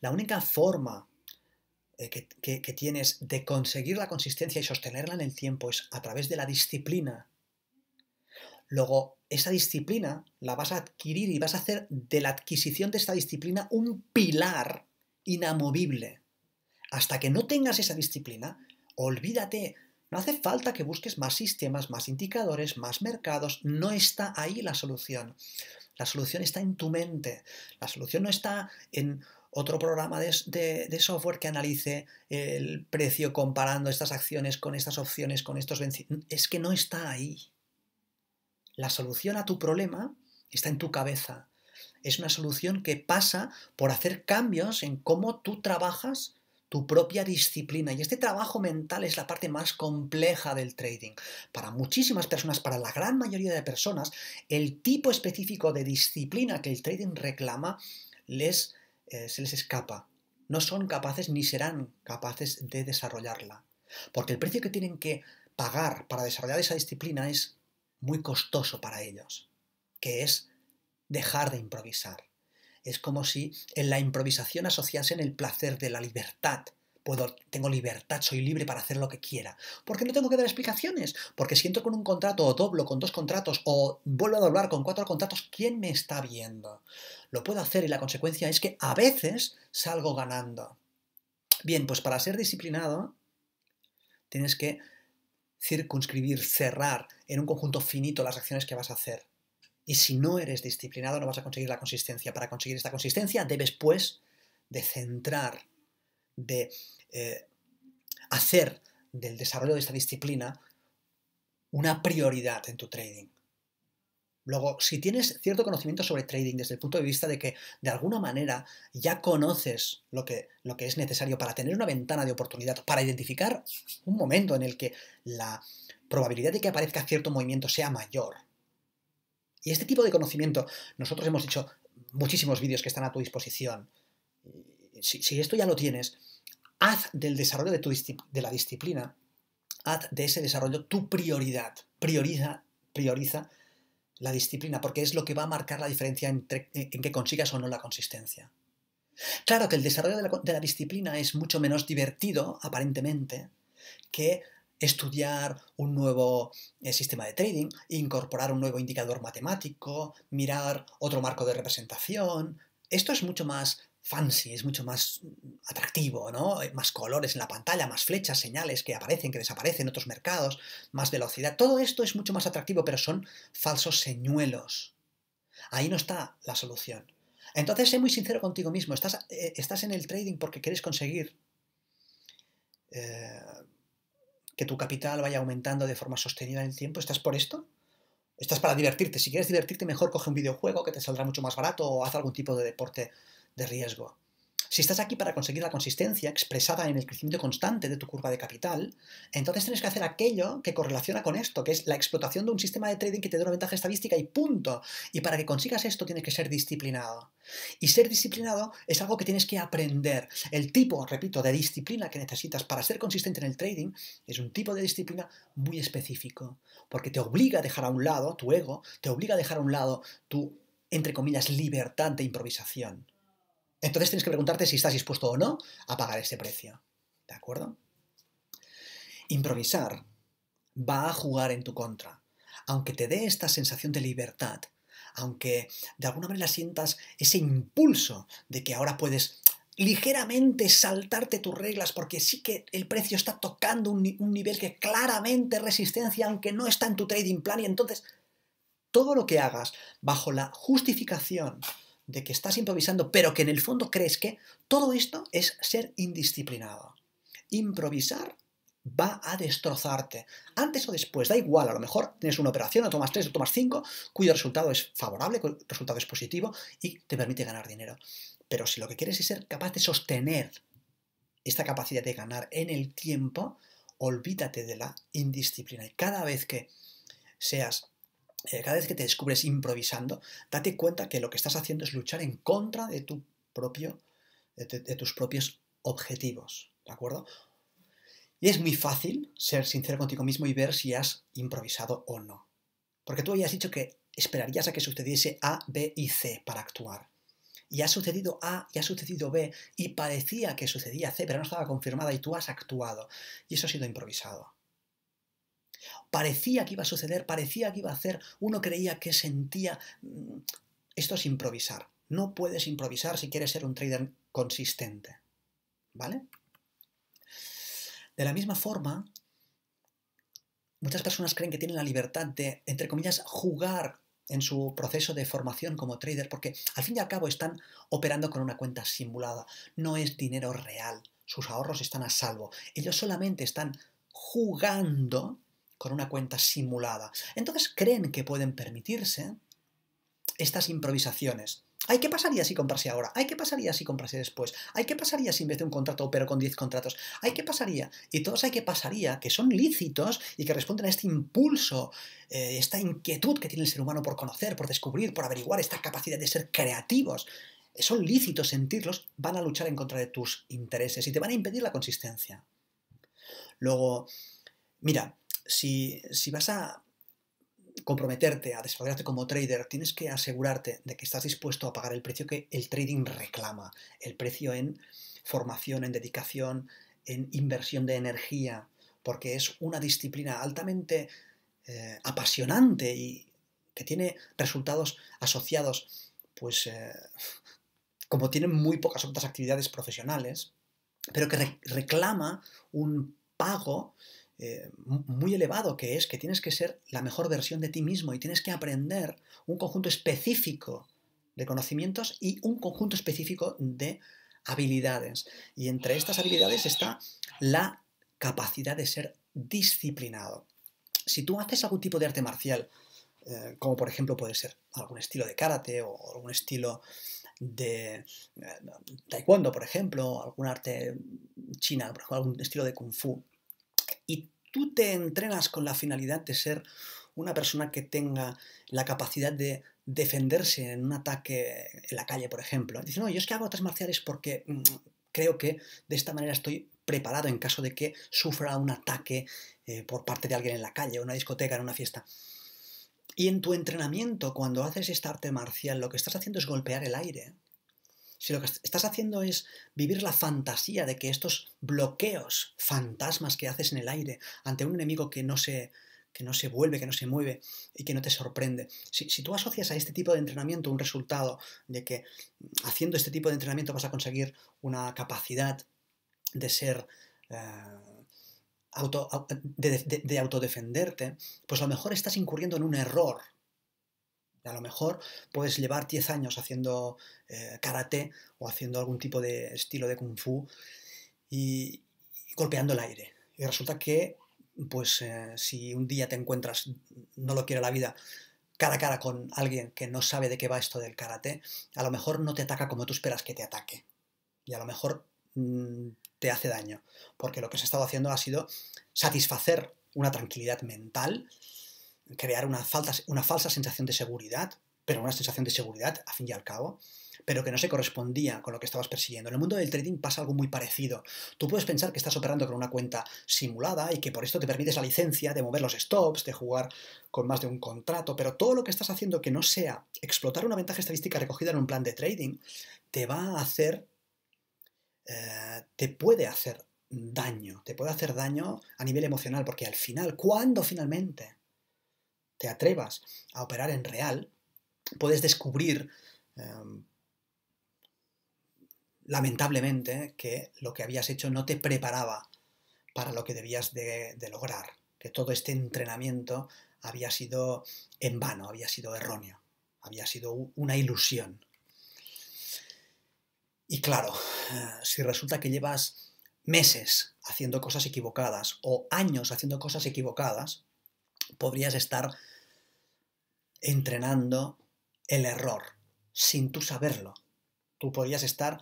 La única forma eh, que, tienes de conseguir la consistencia y sostenerla en el tiempo es a través de la disciplina Luego, esa disciplina la vas a adquirir y vas a hacer de la adquisición de esta disciplina un pilar inamovible. Hasta que no tengas esa disciplina, olvídate, no hace falta que busques más sistemas, más indicadores, más mercados, no está ahí la solución. La solución está en tu mente, la solución no está en otro programa de, software que analice el precio comparando estas acciones con estas opciones, con estos vencidos. Es que no está ahí. La solución a tu problema está en tu cabeza. Es una solución que pasa por hacer cambios en cómo tú trabajas tu propia disciplina. Y este trabajo mental es la parte más compleja del trading. Para muchísimas personas, para la gran mayoría de personas, el tipo específico de disciplina que el trading reclama les, eh, se les escapa. No son capaces ni serán capaces de desarrollarla. Porque el precio que tienen que pagar para desarrollar esa disciplina es muy costoso para ellos, que es dejar de improvisar. Es como si en la improvisación asociasen el placer de la libertad. Puedo, tengo libertad, soy libre para hacer lo que quiera. porque no tengo que dar explicaciones? Porque si entro con un contrato o doblo con dos contratos o vuelvo a doblar con cuatro contratos, ¿quién me está viendo? Lo puedo hacer y la consecuencia es que a veces salgo ganando. Bien, pues para ser disciplinado tienes que circunscribir, cerrar en un conjunto finito las acciones que vas a hacer. Y si no eres disciplinado no vas a conseguir la consistencia. Para conseguir esta consistencia debes, pues, de centrar, de eh, hacer del desarrollo de esta disciplina una prioridad en tu trading. Luego, si tienes cierto conocimiento sobre trading desde el punto de vista de que de alguna manera ya conoces lo que, lo que es necesario para tener una ventana de oportunidad, para identificar un momento en el que la probabilidad de que aparezca cierto movimiento sea mayor. Y este tipo de conocimiento, nosotros hemos hecho muchísimos vídeos que están a tu disposición. Si, esto ya lo tienes, haz del desarrollo de, tu, de la disciplina, haz de ese desarrollo tu prioridad. Prioriza, prioriza la disciplina, porque es lo que va a marcar la diferencia eh, en que consigas o no la consistencia. Claro que el desarrollo de la, disciplina es mucho menos divertido, aparentemente, que estudiar un nuevo eh, sistema de trading, incorporar un nuevo indicador matemático, mirar otro marco de representación. Esto es mucho más fancy, es mucho más atractivo, ¿no? Eh, más colores en la pantalla, más flechas, señales que aparecen, que desaparecen en otros mercados, más velocidad. Todo esto es mucho más atractivo, pero son falsos señuelos. Ahí no está la solución. Entonces, sé muy sincero contigo mismo. Estás, eh, estás en el trading porque quieres conseguir eh, que tu capital vaya aumentando de forma sostenida en el tiempo. ¿Estás por esto? ¿Estás para divertirte? Si quieres divertirte, mejor coge un videojuego que te saldrá mucho más barato o haz algún tipo de deporte de riesgo. Si estás aquí para conseguir la consistencia expresada en el crecimiento constante de tu curva de capital, entonces tienes que hacer aquello que correlaciona con esto, que es la explotación de un sistema de trading que te dé una ventaja estadística y punto. Y para que consigas esto tienes que ser disciplinado. Y ser disciplinado es algo que tienes que aprender. El tipo, repito, de disciplina que necesitas para ser consistente en el trading es un tipo de disciplina muy específico, porque te obliga a dejar a un lado tu ego, te obliga a dejar a un lado tu, entre comillas, libertad de improvisación entonces tienes que preguntarte si estás dispuesto o no a pagar ese precio. ¿De acuerdo? Improvisar va a jugar en tu contra. Aunque te dé esta sensación de libertad, aunque de alguna manera sientas ese impulso de que ahora puedes ligeramente saltarte tus reglas porque sí que el precio está tocando un, nivel que claramente resistencia aunque no está en tu trading plan y entonces todo lo que hagas bajo la justificación de que estás improvisando, pero que en el fondo crees que todo esto es ser indisciplinado. Improvisar va a destrozarte. Antes o después, da igual, a lo mejor tienes una operación, o tomas tres, o tomas cinco, cuyo resultado es favorable, cuyo resultado es positivo y te permite ganar dinero. Pero si lo que quieres es ser capaz de sostener esta capacidad de ganar en el tiempo, olvídate de la indisciplina. Y cada vez que seas eh, cada vez que te descubres improvisando, date cuenta que lo que estás haciendo es luchar en contra de, tu propio, de, tus propios objetivos, ¿de acuerdo? Y es muy fácil ser sincero contigo mismo y ver si has improvisado o no. Porque tú habías dicho que esperarías a que sucediese A, B y C para actuar. Y ha sucedido A y ha sucedido B y parecía que sucedía C, pero no estaba confirmada y tú has actuado. Y eso ha sido improvisado. Parecía que iba a suceder, parecía que iba a hacer, uno creía que sentía... Mm, esto es improvisar. No puedes improvisar si quieres ser un trader consistente. ¿Vale? De la misma forma, muchas personas creen que tienen la libertad de, entre comillas, jugar en su proceso de formación como trader, porque al fin y al cabo están operando con una cuenta simulada, no es dinero real, sus ahorros están a salvo, ellos solamente están jugando con una cuenta simulada. Entonces creen que pueden permitirse estas improvisaciones. ¿Hay qué pasaría si comprase ahora? ¿Hay qué pasaría si comprase después? ¿Hay qué pasaría si en vez de un contrato pero con 10 contratos? ¿Hay qué pasaría? Y todos hay que pasaría que son lícitos y que responden a este impulso, eh, esta inquietud que tiene el ser humano por conocer, por descubrir, por averiguar, esta capacidad de ser creativos. Son lícitos sentirlos, van a luchar en contra de tus intereses y te van a impedir la consistencia. Luego, mira, si, vas a comprometerte a desarrollarte como trader, tienes que asegurarte de que estás dispuesto a pagar el precio que el trading reclama, el precio en formación, en dedicación, en inversión de energía, porque es una disciplina altamente eh, apasionante y que tiene resultados asociados, pues eh, como tienen muy pocas otras actividades profesionales, pero que reclama un pago eh, muy elevado que es que tienes que ser la mejor versión de ti mismo y tienes que aprender un conjunto específico de conocimientos y un conjunto específico de habilidades. Y entre estas habilidades está la capacidad de ser disciplinado. Si tú haces algún tipo de arte marcial, eh, como por ejemplo puede ser algún estilo de karate o algún estilo de eh, taekwondo, por ejemplo, algún arte china, algún estilo de kung fu, y tú te entrenas con la finalidad de ser una persona que tenga la capacidad de defenderse en un ataque en la calle, por ejemplo. Dice, no, yo es que hago artes marciales porque mm, creo que de esta manera estoy preparado en caso de que sufra un ataque eh, por parte de alguien en la calle, en una discoteca, en una fiesta. Y en tu entrenamiento, cuando haces esta arte marcial, lo que estás haciendo es golpear el aire. Si lo que estás haciendo es vivir la fantasía de que estos bloqueos, fantasmas que haces en el aire ante un enemigo que no se, que no se vuelve, que no se mueve y que no te sorprende. Si, tú asocias a este tipo de entrenamiento un resultado de que haciendo este tipo de entrenamiento vas a conseguir una capacidad de ser... Eh, auto, de, de autodefenderte, pues a lo mejor estás incurriendo en un error a lo mejor puedes llevar 10 años haciendo eh, karate o haciendo algún tipo de estilo de kung fu y, golpeando el aire. Y resulta que, pues, eh, si un día te encuentras, no lo quiere la vida, cara a cara con alguien que no sabe de qué va esto del karate, a lo mejor no te ataca como tú esperas que te ataque. Y a lo mejor mm, te hace daño. Porque lo que has estado haciendo ha sido satisfacer una tranquilidad mental crear una falsa, una falsa sensación de seguridad, pero una sensación de seguridad a fin y al cabo, pero que no se correspondía con lo que estabas persiguiendo. En el mundo del trading pasa algo muy parecido. Tú puedes pensar que estás operando con una cuenta simulada y que por esto te permites la licencia de mover los stops, de jugar con más de un contrato, pero todo lo que estás haciendo que no sea explotar una ventaja estadística recogida en un plan de trading, te va a hacer, eh, te puede hacer daño, te puede hacer daño a nivel emocional, porque al final, ¿cuándo finalmente? te atrevas a operar en real, puedes descubrir em, lamentablemente que lo que habías hecho no te preparaba para lo que debías de, de lograr, que todo este entrenamiento había sido en vano, había sido erróneo, había sido una ilusión. Y claro, eh, si resulta que llevas meses haciendo cosas equivocadas o años haciendo cosas equivocadas, podrías estar entrenando el error sin tú saberlo. Tú podrías estar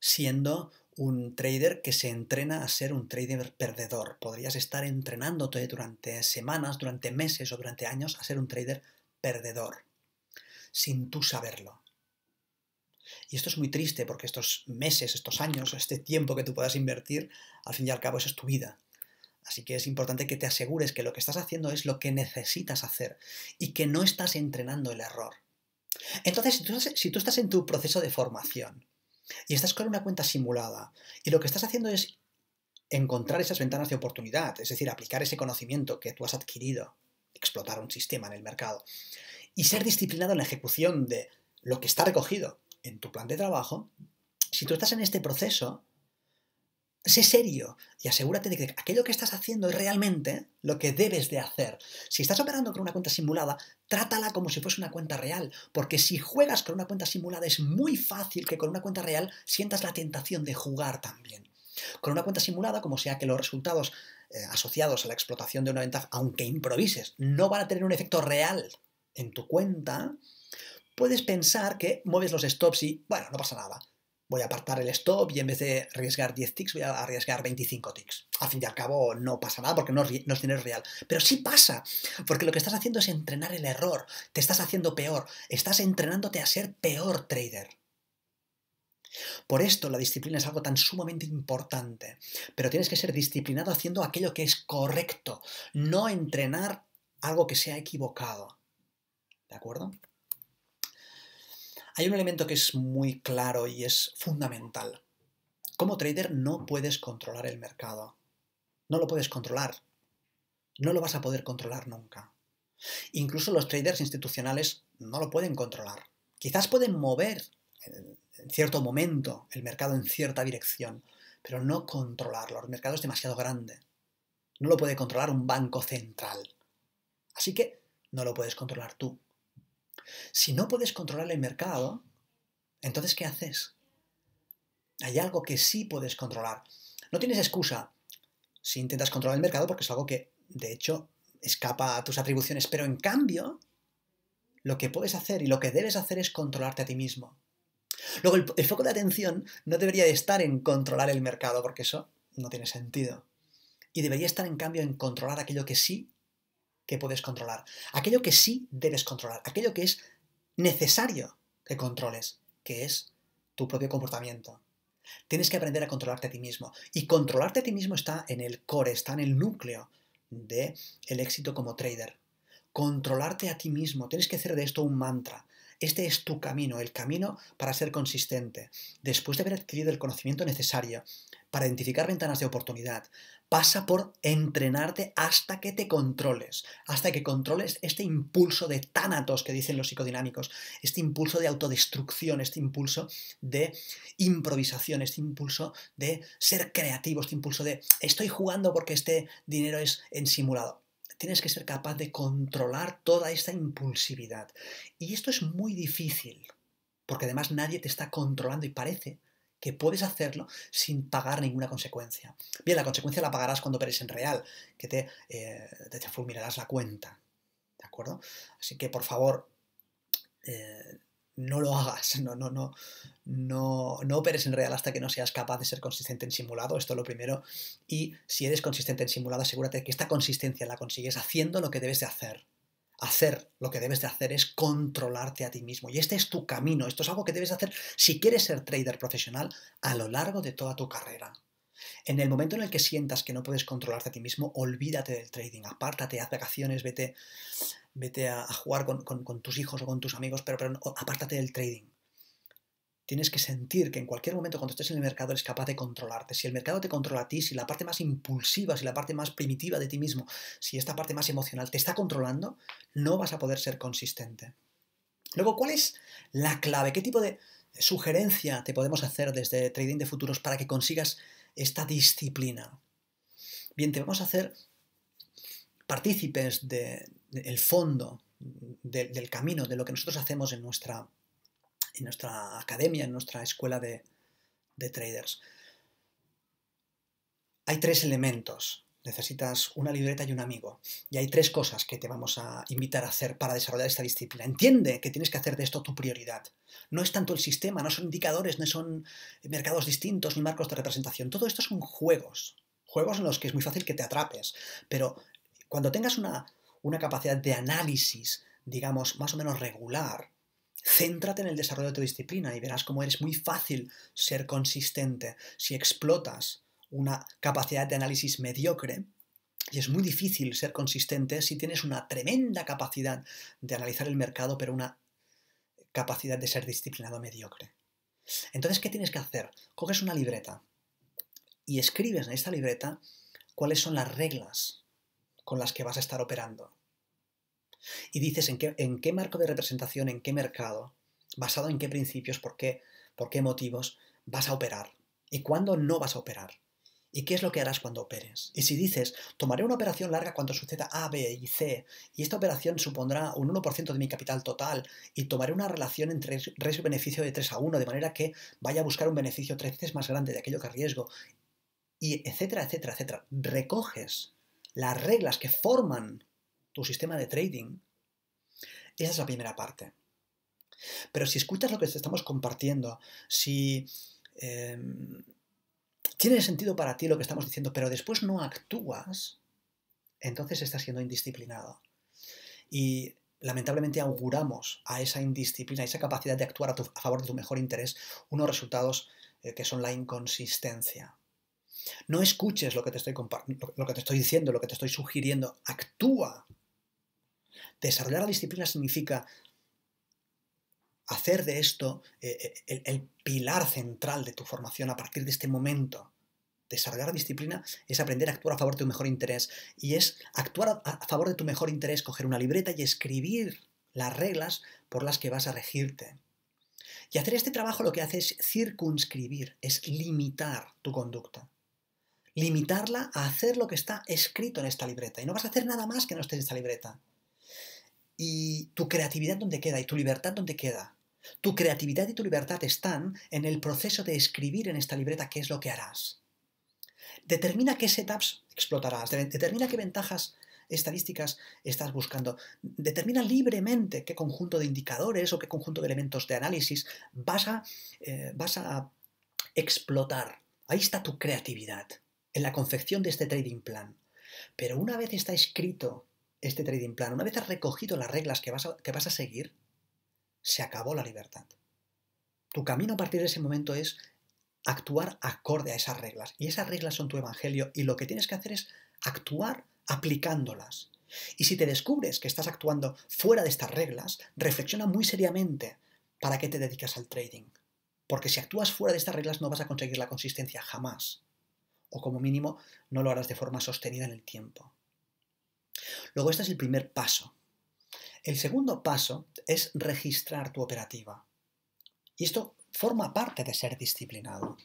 siendo un trader que se entrena a ser un trader perdedor. Podrías estar entrenándote durante semanas, durante meses o durante años a ser un trader perdedor, sin tú saberlo. Y esto es muy triste porque estos meses, estos años, este tiempo que tú puedas invertir, al fin y al cabo, es tu vida. Así que es importante que te asegures que lo que estás haciendo es lo que necesitas hacer y que no estás entrenando el error. Entonces, si tú, si tú estás en tu proceso de formación y estás con una cuenta simulada y lo que estás haciendo es encontrar esas ventanas de oportunidad, es decir, aplicar ese conocimiento que tú has adquirido, explotar un sistema en el mercado y ser disciplinado en la ejecución de lo que está recogido en tu plan de trabajo, si tú estás en este proceso, sé serio y asegúrate de que aquello que estás haciendo es realmente lo que debes de hacer. Si estás operando con una cuenta simulada, trátala como si fuese una cuenta real, porque si juegas con una cuenta simulada es muy fácil que con una cuenta real sientas la tentación de jugar también. Con una cuenta simulada, como sea que los resultados eh, asociados a la explotación de una ventaja, aunque improvises, no van a tener un efecto real en tu cuenta, puedes pensar que mueves los stops y, bueno, no pasa nada, voy a apartar el stop y en vez de arriesgar 10 ticks voy a arriesgar 25 ticks. a fin y al cabo no pasa nada porque no, no es dinero real. Pero sí pasa, porque lo que estás haciendo es entrenar el error, te estás haciendo peor, estás entrenándote a ser peor trader. Por esto la disciplina es algo tan sumamente importante, pero tienes que ser disciplinado haciendo aquello que es correcto, no entrenar algo que sea equivocado. ¿De acuerdo? Hay un elemento que es muy claro y es fundamental. Como trader no puedes controlar el mercado. No lo puedes controlar. No lo vas a poder controlar nunca. Incluso los traders institucionales no lo pueden controlar. Quizás pueden mover en cierto momento el mercado en cierta dirección, pero no controlarlo. El mercado es demasiado grande. No lo puede controlar un banco central. Así que no lo puedes controlar tú. Si no puedes controlar el mercado, entonces ¿qué haces? Hay algo que sí puedes controlar. No tienes excusa si intentas controlar el mercado porque es algo que, de hecho, escapa a tus atribuciones, pero en cambio, lo que puedes hacer y lo que debes hacer es controlarte a ti mismo. Luego, el, foco de atención no debería de estar en controlar el mercado porque eso no tiene sentido. Y debería estar, en cambio, en controlar aquello que sí que puedes controlar, aquello que sí debes controlar, aquello que es necesario que controles, que es tu propio comportamiento. Tienes que aprender a controlarte a ti mismo. Y controlarte a ti mismo está en el core, está en el núcleo del el éxito como trader. Controlarte a ti mismo. Tienes que hacer de esto un mantra. Este es tu camino, el camino para ser consistente. Después de haber adquirido el conocimiento necesario, para identificar ventanas de oportunidad pasa por entrenarte hasta que te controles, hasta que controles este impulso de tánatos que dicen los psicodinámicos, este impulso de autodestrucción, este impulso de improvisación, este impulso de ser creativo, este impulso de estoy jugando porque este dinero es en simulado tienes que ser capaz de controlar toda esta impulsividad. Y esto es muy difícil, porque además nadie te está controlando y parece que puedes hacerlo sin pagar ninguna consecuencia. Bien, la consecuencia la pagarás cuando operes en real, que te, eh, fulminarás la cuenta. ¿De acuerdo? Así que, por favor, eh, no lo hagas, no, no, no, no, no operes en real hasta que no seas capaz de ser consistente en simulado, esto es lo primero, y si eres consistente en simulado, asegúrate que esta consistencia la consigues haciendo lo que debes de hacer, hacer, lo que debes de hacer es controlarte a ti mismo. Y este es tu camino, esto es algo que debes hacer si quieres ser trader profesional a lo largo de toda tu carrera. En el momento en el que sientas que no puedes controlarte a ti mismo, olvídate del trading, apártate, haz vacaciones, vete, vete a, jugar con, tus hijos o con tus amigos, pero, pero apártate del trading tienes que sentir que en cualquier momento cuando estés en el mercado eres capaz de controlarte. Si el mercado te controla a ti, si la parte más impulsiva, si la parte más primitiva de ti mismo, si esta parte más emocional te está controlando, no vas a poder ser consistente. Luego, ¿cuál es la clave? ¿Qué tipo de sugerencia te podemos hacer desde Trading de Futuros para que consigas esta disciplina? Bien, te vamos a hacer partícipes del de, el fondo, del camino, de lo que nosotros hacemos en nuestra en nuestra academia, en nuestra escuela de, traders. Hay tres elementos. Necesitas una libreta y un amigo. Y hay tres cosas que te vamos a invitar a hacer para desarrollar esta disciplina. Entiende que tienes que hacer de esto tu prioridad. No es tanto el sistema, no son indicadores, no son mercados distintos ni marcos de representación. Todo esto son juegos. Juegos en los que es muy fácil que te atrapes. Pero cuando tengas una, una capacidad de análisis, digamos, más o menos regular, Céntrate en el desarrollo de tu disciplina y verás cómo eres muy fácil ser consistente si explotas una capacidad de análisis mediocre. Y es muy difícil ser consistente si tienes una tremenda capacidad de analizar el mercado, pero una capacidad de ser disciplinado mediocre. Entonces, ¿qué tienes que hacer? Coges una libreta y escribes en esta libreta cuáles son las reglas con las que vas a estar operando y dices en qué, marco de representación, en qué mercado, basado en qué principios, por qué, por qué motivos vas a operar y cuándo no vas a operar. ¿Y qué es lo que harás cuando operes? Y si dices, tomaré una operación larga cuando suceda A, B y C, y esta operación supondrá un 1% de mi capital total, y tomaré una relación entre riesgo y beneficio de 3 a 1, de manera que vaya a buscar un beneficio tres veces más grande de aquello que arriesgo, y etcétera, etcétera, etcétera. Recoges las reglas que forman tu sistema de trading. Esa es la primera parte. Pero si escuchas lo que te estamos compartiendo, si em, tiene sentido para ti lo que estamos diciendo, pero después no actúas, entonces estás siendo indisciplinado. Y lamentablemente auguramos a esa indisciplina, a esa capacidad de actuar a, favor de tu mejor interés, unos resultados eh, que son la inconsistencia. No escuches lo que, te estoy lo que te estoy diciendo, lo que te estoy sugiriendo, actúa Desarrollar la disciplina significa hacer de esto eh, eh, el, pilar central de tu formación a partir de este momento. Desarrollar la disciplina es aprender a actuar a favor de tu mejor interés y es actuar a, a favor de tu mejor interés, coger una libreta y escribir las reglas por las que vas a regirte. Y hacer este trabajo lo que hace es circunscribir, es limitar tu conducta. Limitarla a hacer lo que está escrito en esta libreta. Y no vas a hacer nada más que no esté en esta libreta. ¿Y tu creatividad dónde queda? ¿Y tu libertad dónde queda? Tu creatividad y tu libertad están en el proceso de escribir en esta libreta qué es lo que harás. Determina qué setups explotarás, determina qué ventajas estadísticas estás buscando. Determina libremente qué conjunto de indicadores o qué conjunto de elementos de análisis vas a, eh, vas a explotar. Ahí está tu creatividad en la confección de este trading plan. Pero una vez está escrito este trading plan, una vez has recogido las reglas que vas a, que vas a seguir, se acabó la libertad. Tu camino a partir de ese momento es actuar acorde a esas reglas. Y esas reglas son tu evangelio y lo que tienes que hacer es actuar aplicándolas. Y si te descubres que estás actuando fuera de estas reglas, reflexiona muy seriamente para qué te dedicas al trading. Porque si actúas fuera de estas reglas no vas a conseguir la consistencia jamás. O como mínimo no lo harás de forma sostenida en el tiempo. Luego, este es el primer paso. El segundo paso es registrar tu operativa. Y esto forma parte de ser disciplinado.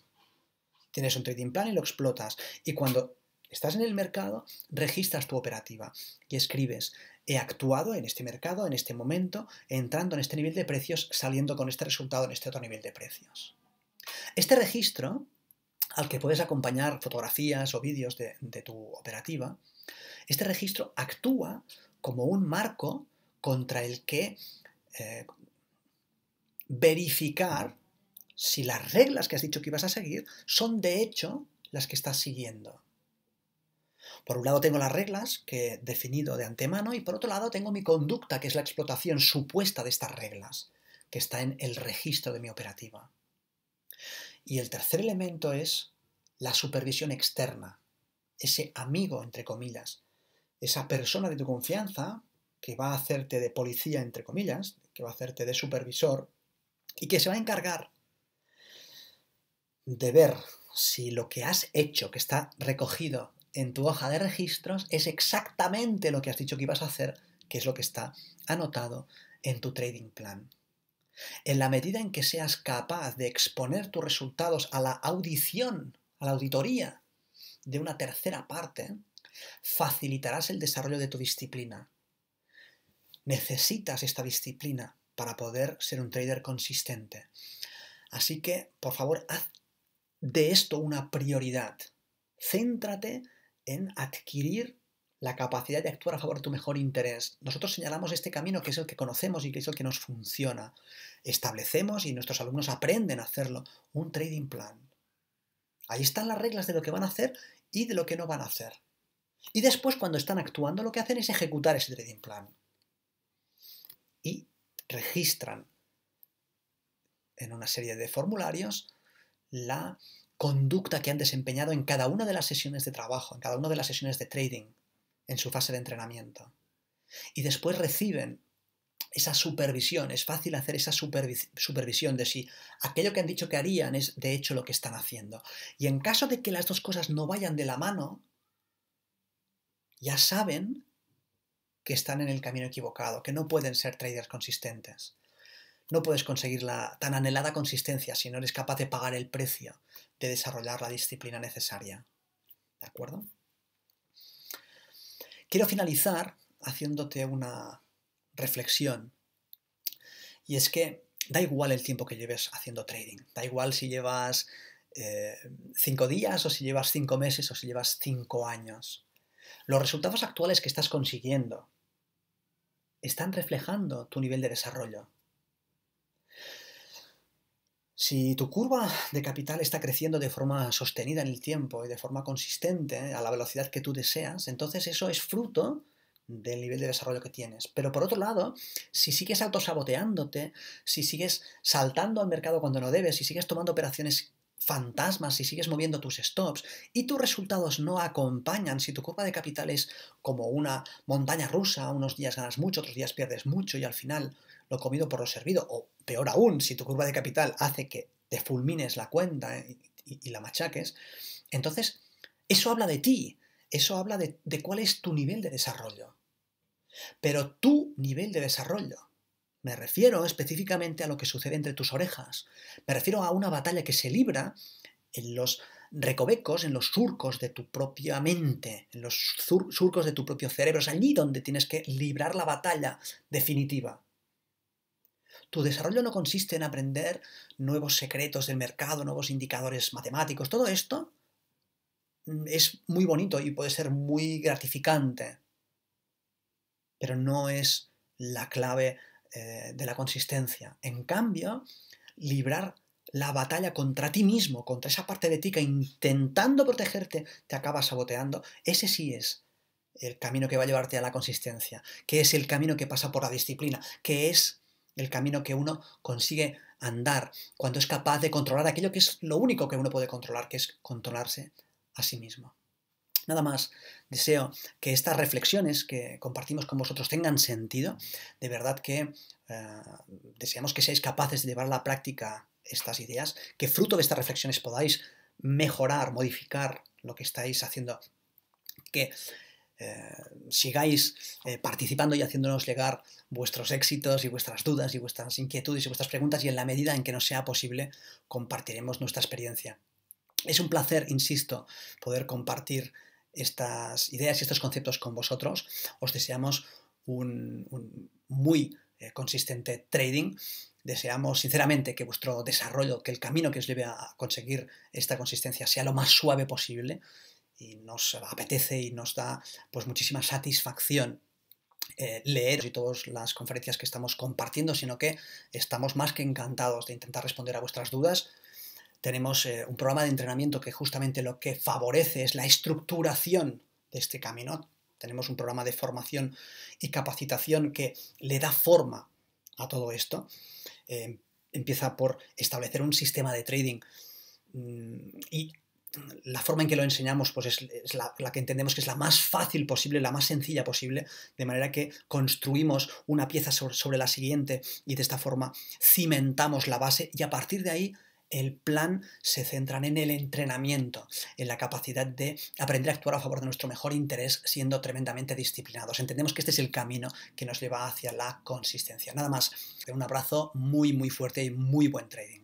Tienes un trading plan y lo explotas. Y cuando estás en el mercado, registras tu operativa y escribes, he actuado en este mercado, en este momento, entrando en este nivel de precios, saliendo con este resultado en este otro nivel de precios. Este registro, al que puedes acompañar fotografías o vídeos de, de tu operativa, este registro actúa como un marco contra el que eh, verificar si las reglas que has dicho que ibas a seguir son de hecho las que estás siguiendo. Por un lado tengo las reglas que he definido de antemano y por otro lado tengo mi conducta, que es la explotación supuesta de estas reglas, que está en el registro de mi operativa. Y el tercer elemento es la supervisión externa, ese amigo, entre comillas, esa persona de tu confianza que va a hacerte de policía, entre comillas, que va a hacerte de supervisor y que se va a encargar de ver si lo que has hecho, que está recogido en tu hoja de registros, es exactamente lo que has dicho que ibas a hacer, que es lo que está anotado en tu trading plan. En la medida en que seas capaz de exponer tus resultados a la audición, a la auditoría de una tercera parte, facilitarás el desarrollo de tu disciplina. Necesitas esta disciplina para poder ser un trader consistente. Así que, por favor, haz de esto una prioridad. Céntrate en adquirir la capacidad de actuar a favor de tu mejor interés. Nosotros señalamos este camino que es el que conocemos y que es el que nos funciona. Establecemos y nuestros alumnos aprenden a hacerlo, un trading plan. Ahí están las reglas de lo que van a hacer y de lo que no van a hacer. Y después, cuando están actuando, lo que hacen es ejecutar ese trading plan. Y registran en una serie de formularios la conducta que han desempeñado en cada una de las sesiones de trabajo, en cada una de las sesiones de trading, en su fase de entrenamiento. Y después reciben esa supervisión, es fácil hacer esa supervisión de si aquello que han dicho que harían es de hecho lo que están haciendo. Y en caso de que las dos cosas no vayan de la mano, ya saben que están en el camino equivocado, que no pueden ser traders consistentes. No puedes conseguir la tan anhelada consistencia si no eres capaz de pagar el precio de desarrollar la disciplina necesaria. ¿De acuerdo? Quiero finalizar haciéndote una reflexión. Y es que da igual el tiempo que lleves haciendo trading, da igual si llevas eh, cinco días o si llevas cinco meses o si llevas cinco años. Los resultados actuales que estás consiguiendo están reflejando tu nivel de desarrollo. Si tu curva de capital está creciendo de forma sostenida en el tiempo y de forma consistente a la velocidad que tú deseas, entonces eso es fruto del nivel de desarrollo que tienes. Pero por otro lado, si sigues autosaboteándote, si sigues saltando al mercado cuando no debes, si sigues tomando operaciones fantasmas, si sigues moviendo tus stops y tus resultados no acompañan, si tu curva de capital es como una montaña rusa, unos días ganas mucho, otros días pierdes mucho y al final lo comido por lo servido, o peor aún, si tu curva de capital hace que te fulmines la cuenta eh, y, y la machaques, entonces eso habla de ti, eso habla de, cuál es tu nivel de desarrollo. Pero tu nivel de desarrollo. Me refiero específicamente a lo que sucede entre tus orejas. Me refiero a una batalla que se libra en los recovecos, en los surcos de tu propia mente, en los surcos de tu propio cerebro. Es allí donde tienes que librar la batalla definitiva. Tu desarrollo no consiste en aprender nuevos secretos del mercado, nuevos indicadores matemáticos. Todo esto Mm, es muy bonito y puede ser muy gratificante, pero no es la clave eh, de la consistencia. En cambio, librar la batalla contra ti mismo, contra esa parte de ti que intentando protegerte te acaba saboteando, ese sí es el camino que va a llevarte a la consistencia, que es el camino que pasa por la disciplina, que es el camino que uno consigue andar cuando es capaz de controlar aquello que es lo único que uno puede controlar, que es controlarse a sí mismo. Nada más, deseo que estas reflexiones que compartimos con vosotros tengan sentido. De verdad que eh, deseamos que seáis capaces de llevar a la práctica estas ideas, que fruto de estas reflexiones podáis mejorar, modificar lo que estáis haciendo, que eh, sigáis eh, participando y haciéndonos llegar vuestros éxitos y vuestras dudas y vuestras inquietudes y vuestras preguntas y en la medida en que nos sea posible compartiremos nuestra experiencia es un placer, insisto, poder compartir estas ideas y estos conceptos con vosotros. Os deseamos un, muy eh, consistente trading. Deseamos sinceramente que vuestro desarrollo, que el camino que os lleve a conseguir esta consistencia sea lo más suave posible y nos apetece y nos da pues muchísima satisfacción eh, leer y todas las conferencias que estamos compartiendo, sino que estamos más que encantados de intentar responder a vuestras dudas tenemos eh, un programa de entrenamiento que justamente lo que favorece es la estructuración de este camino. Tenemos un programa de formación y capacitación que le da forma a todo esto. Eh, empieza por establecer un sistema de trading mm, y la forma en que lo enseñamos pues es, la, que entendemos que es la más fácil posible, la más sencilla posible, de manera que construimos una pieza sobre la siguiente y de esta forma cimentamos la base y a partir de ahí el plan se centra en el entrenamiento, en la capacidad de aprender a actuar a favor de nuestro mejor interés siendo tremendamente disciplinados. Entendemos que este es el camino que nos lleva hacia la consistencia. Nada más, un abrazo muy muy fuerte y muy buen trading.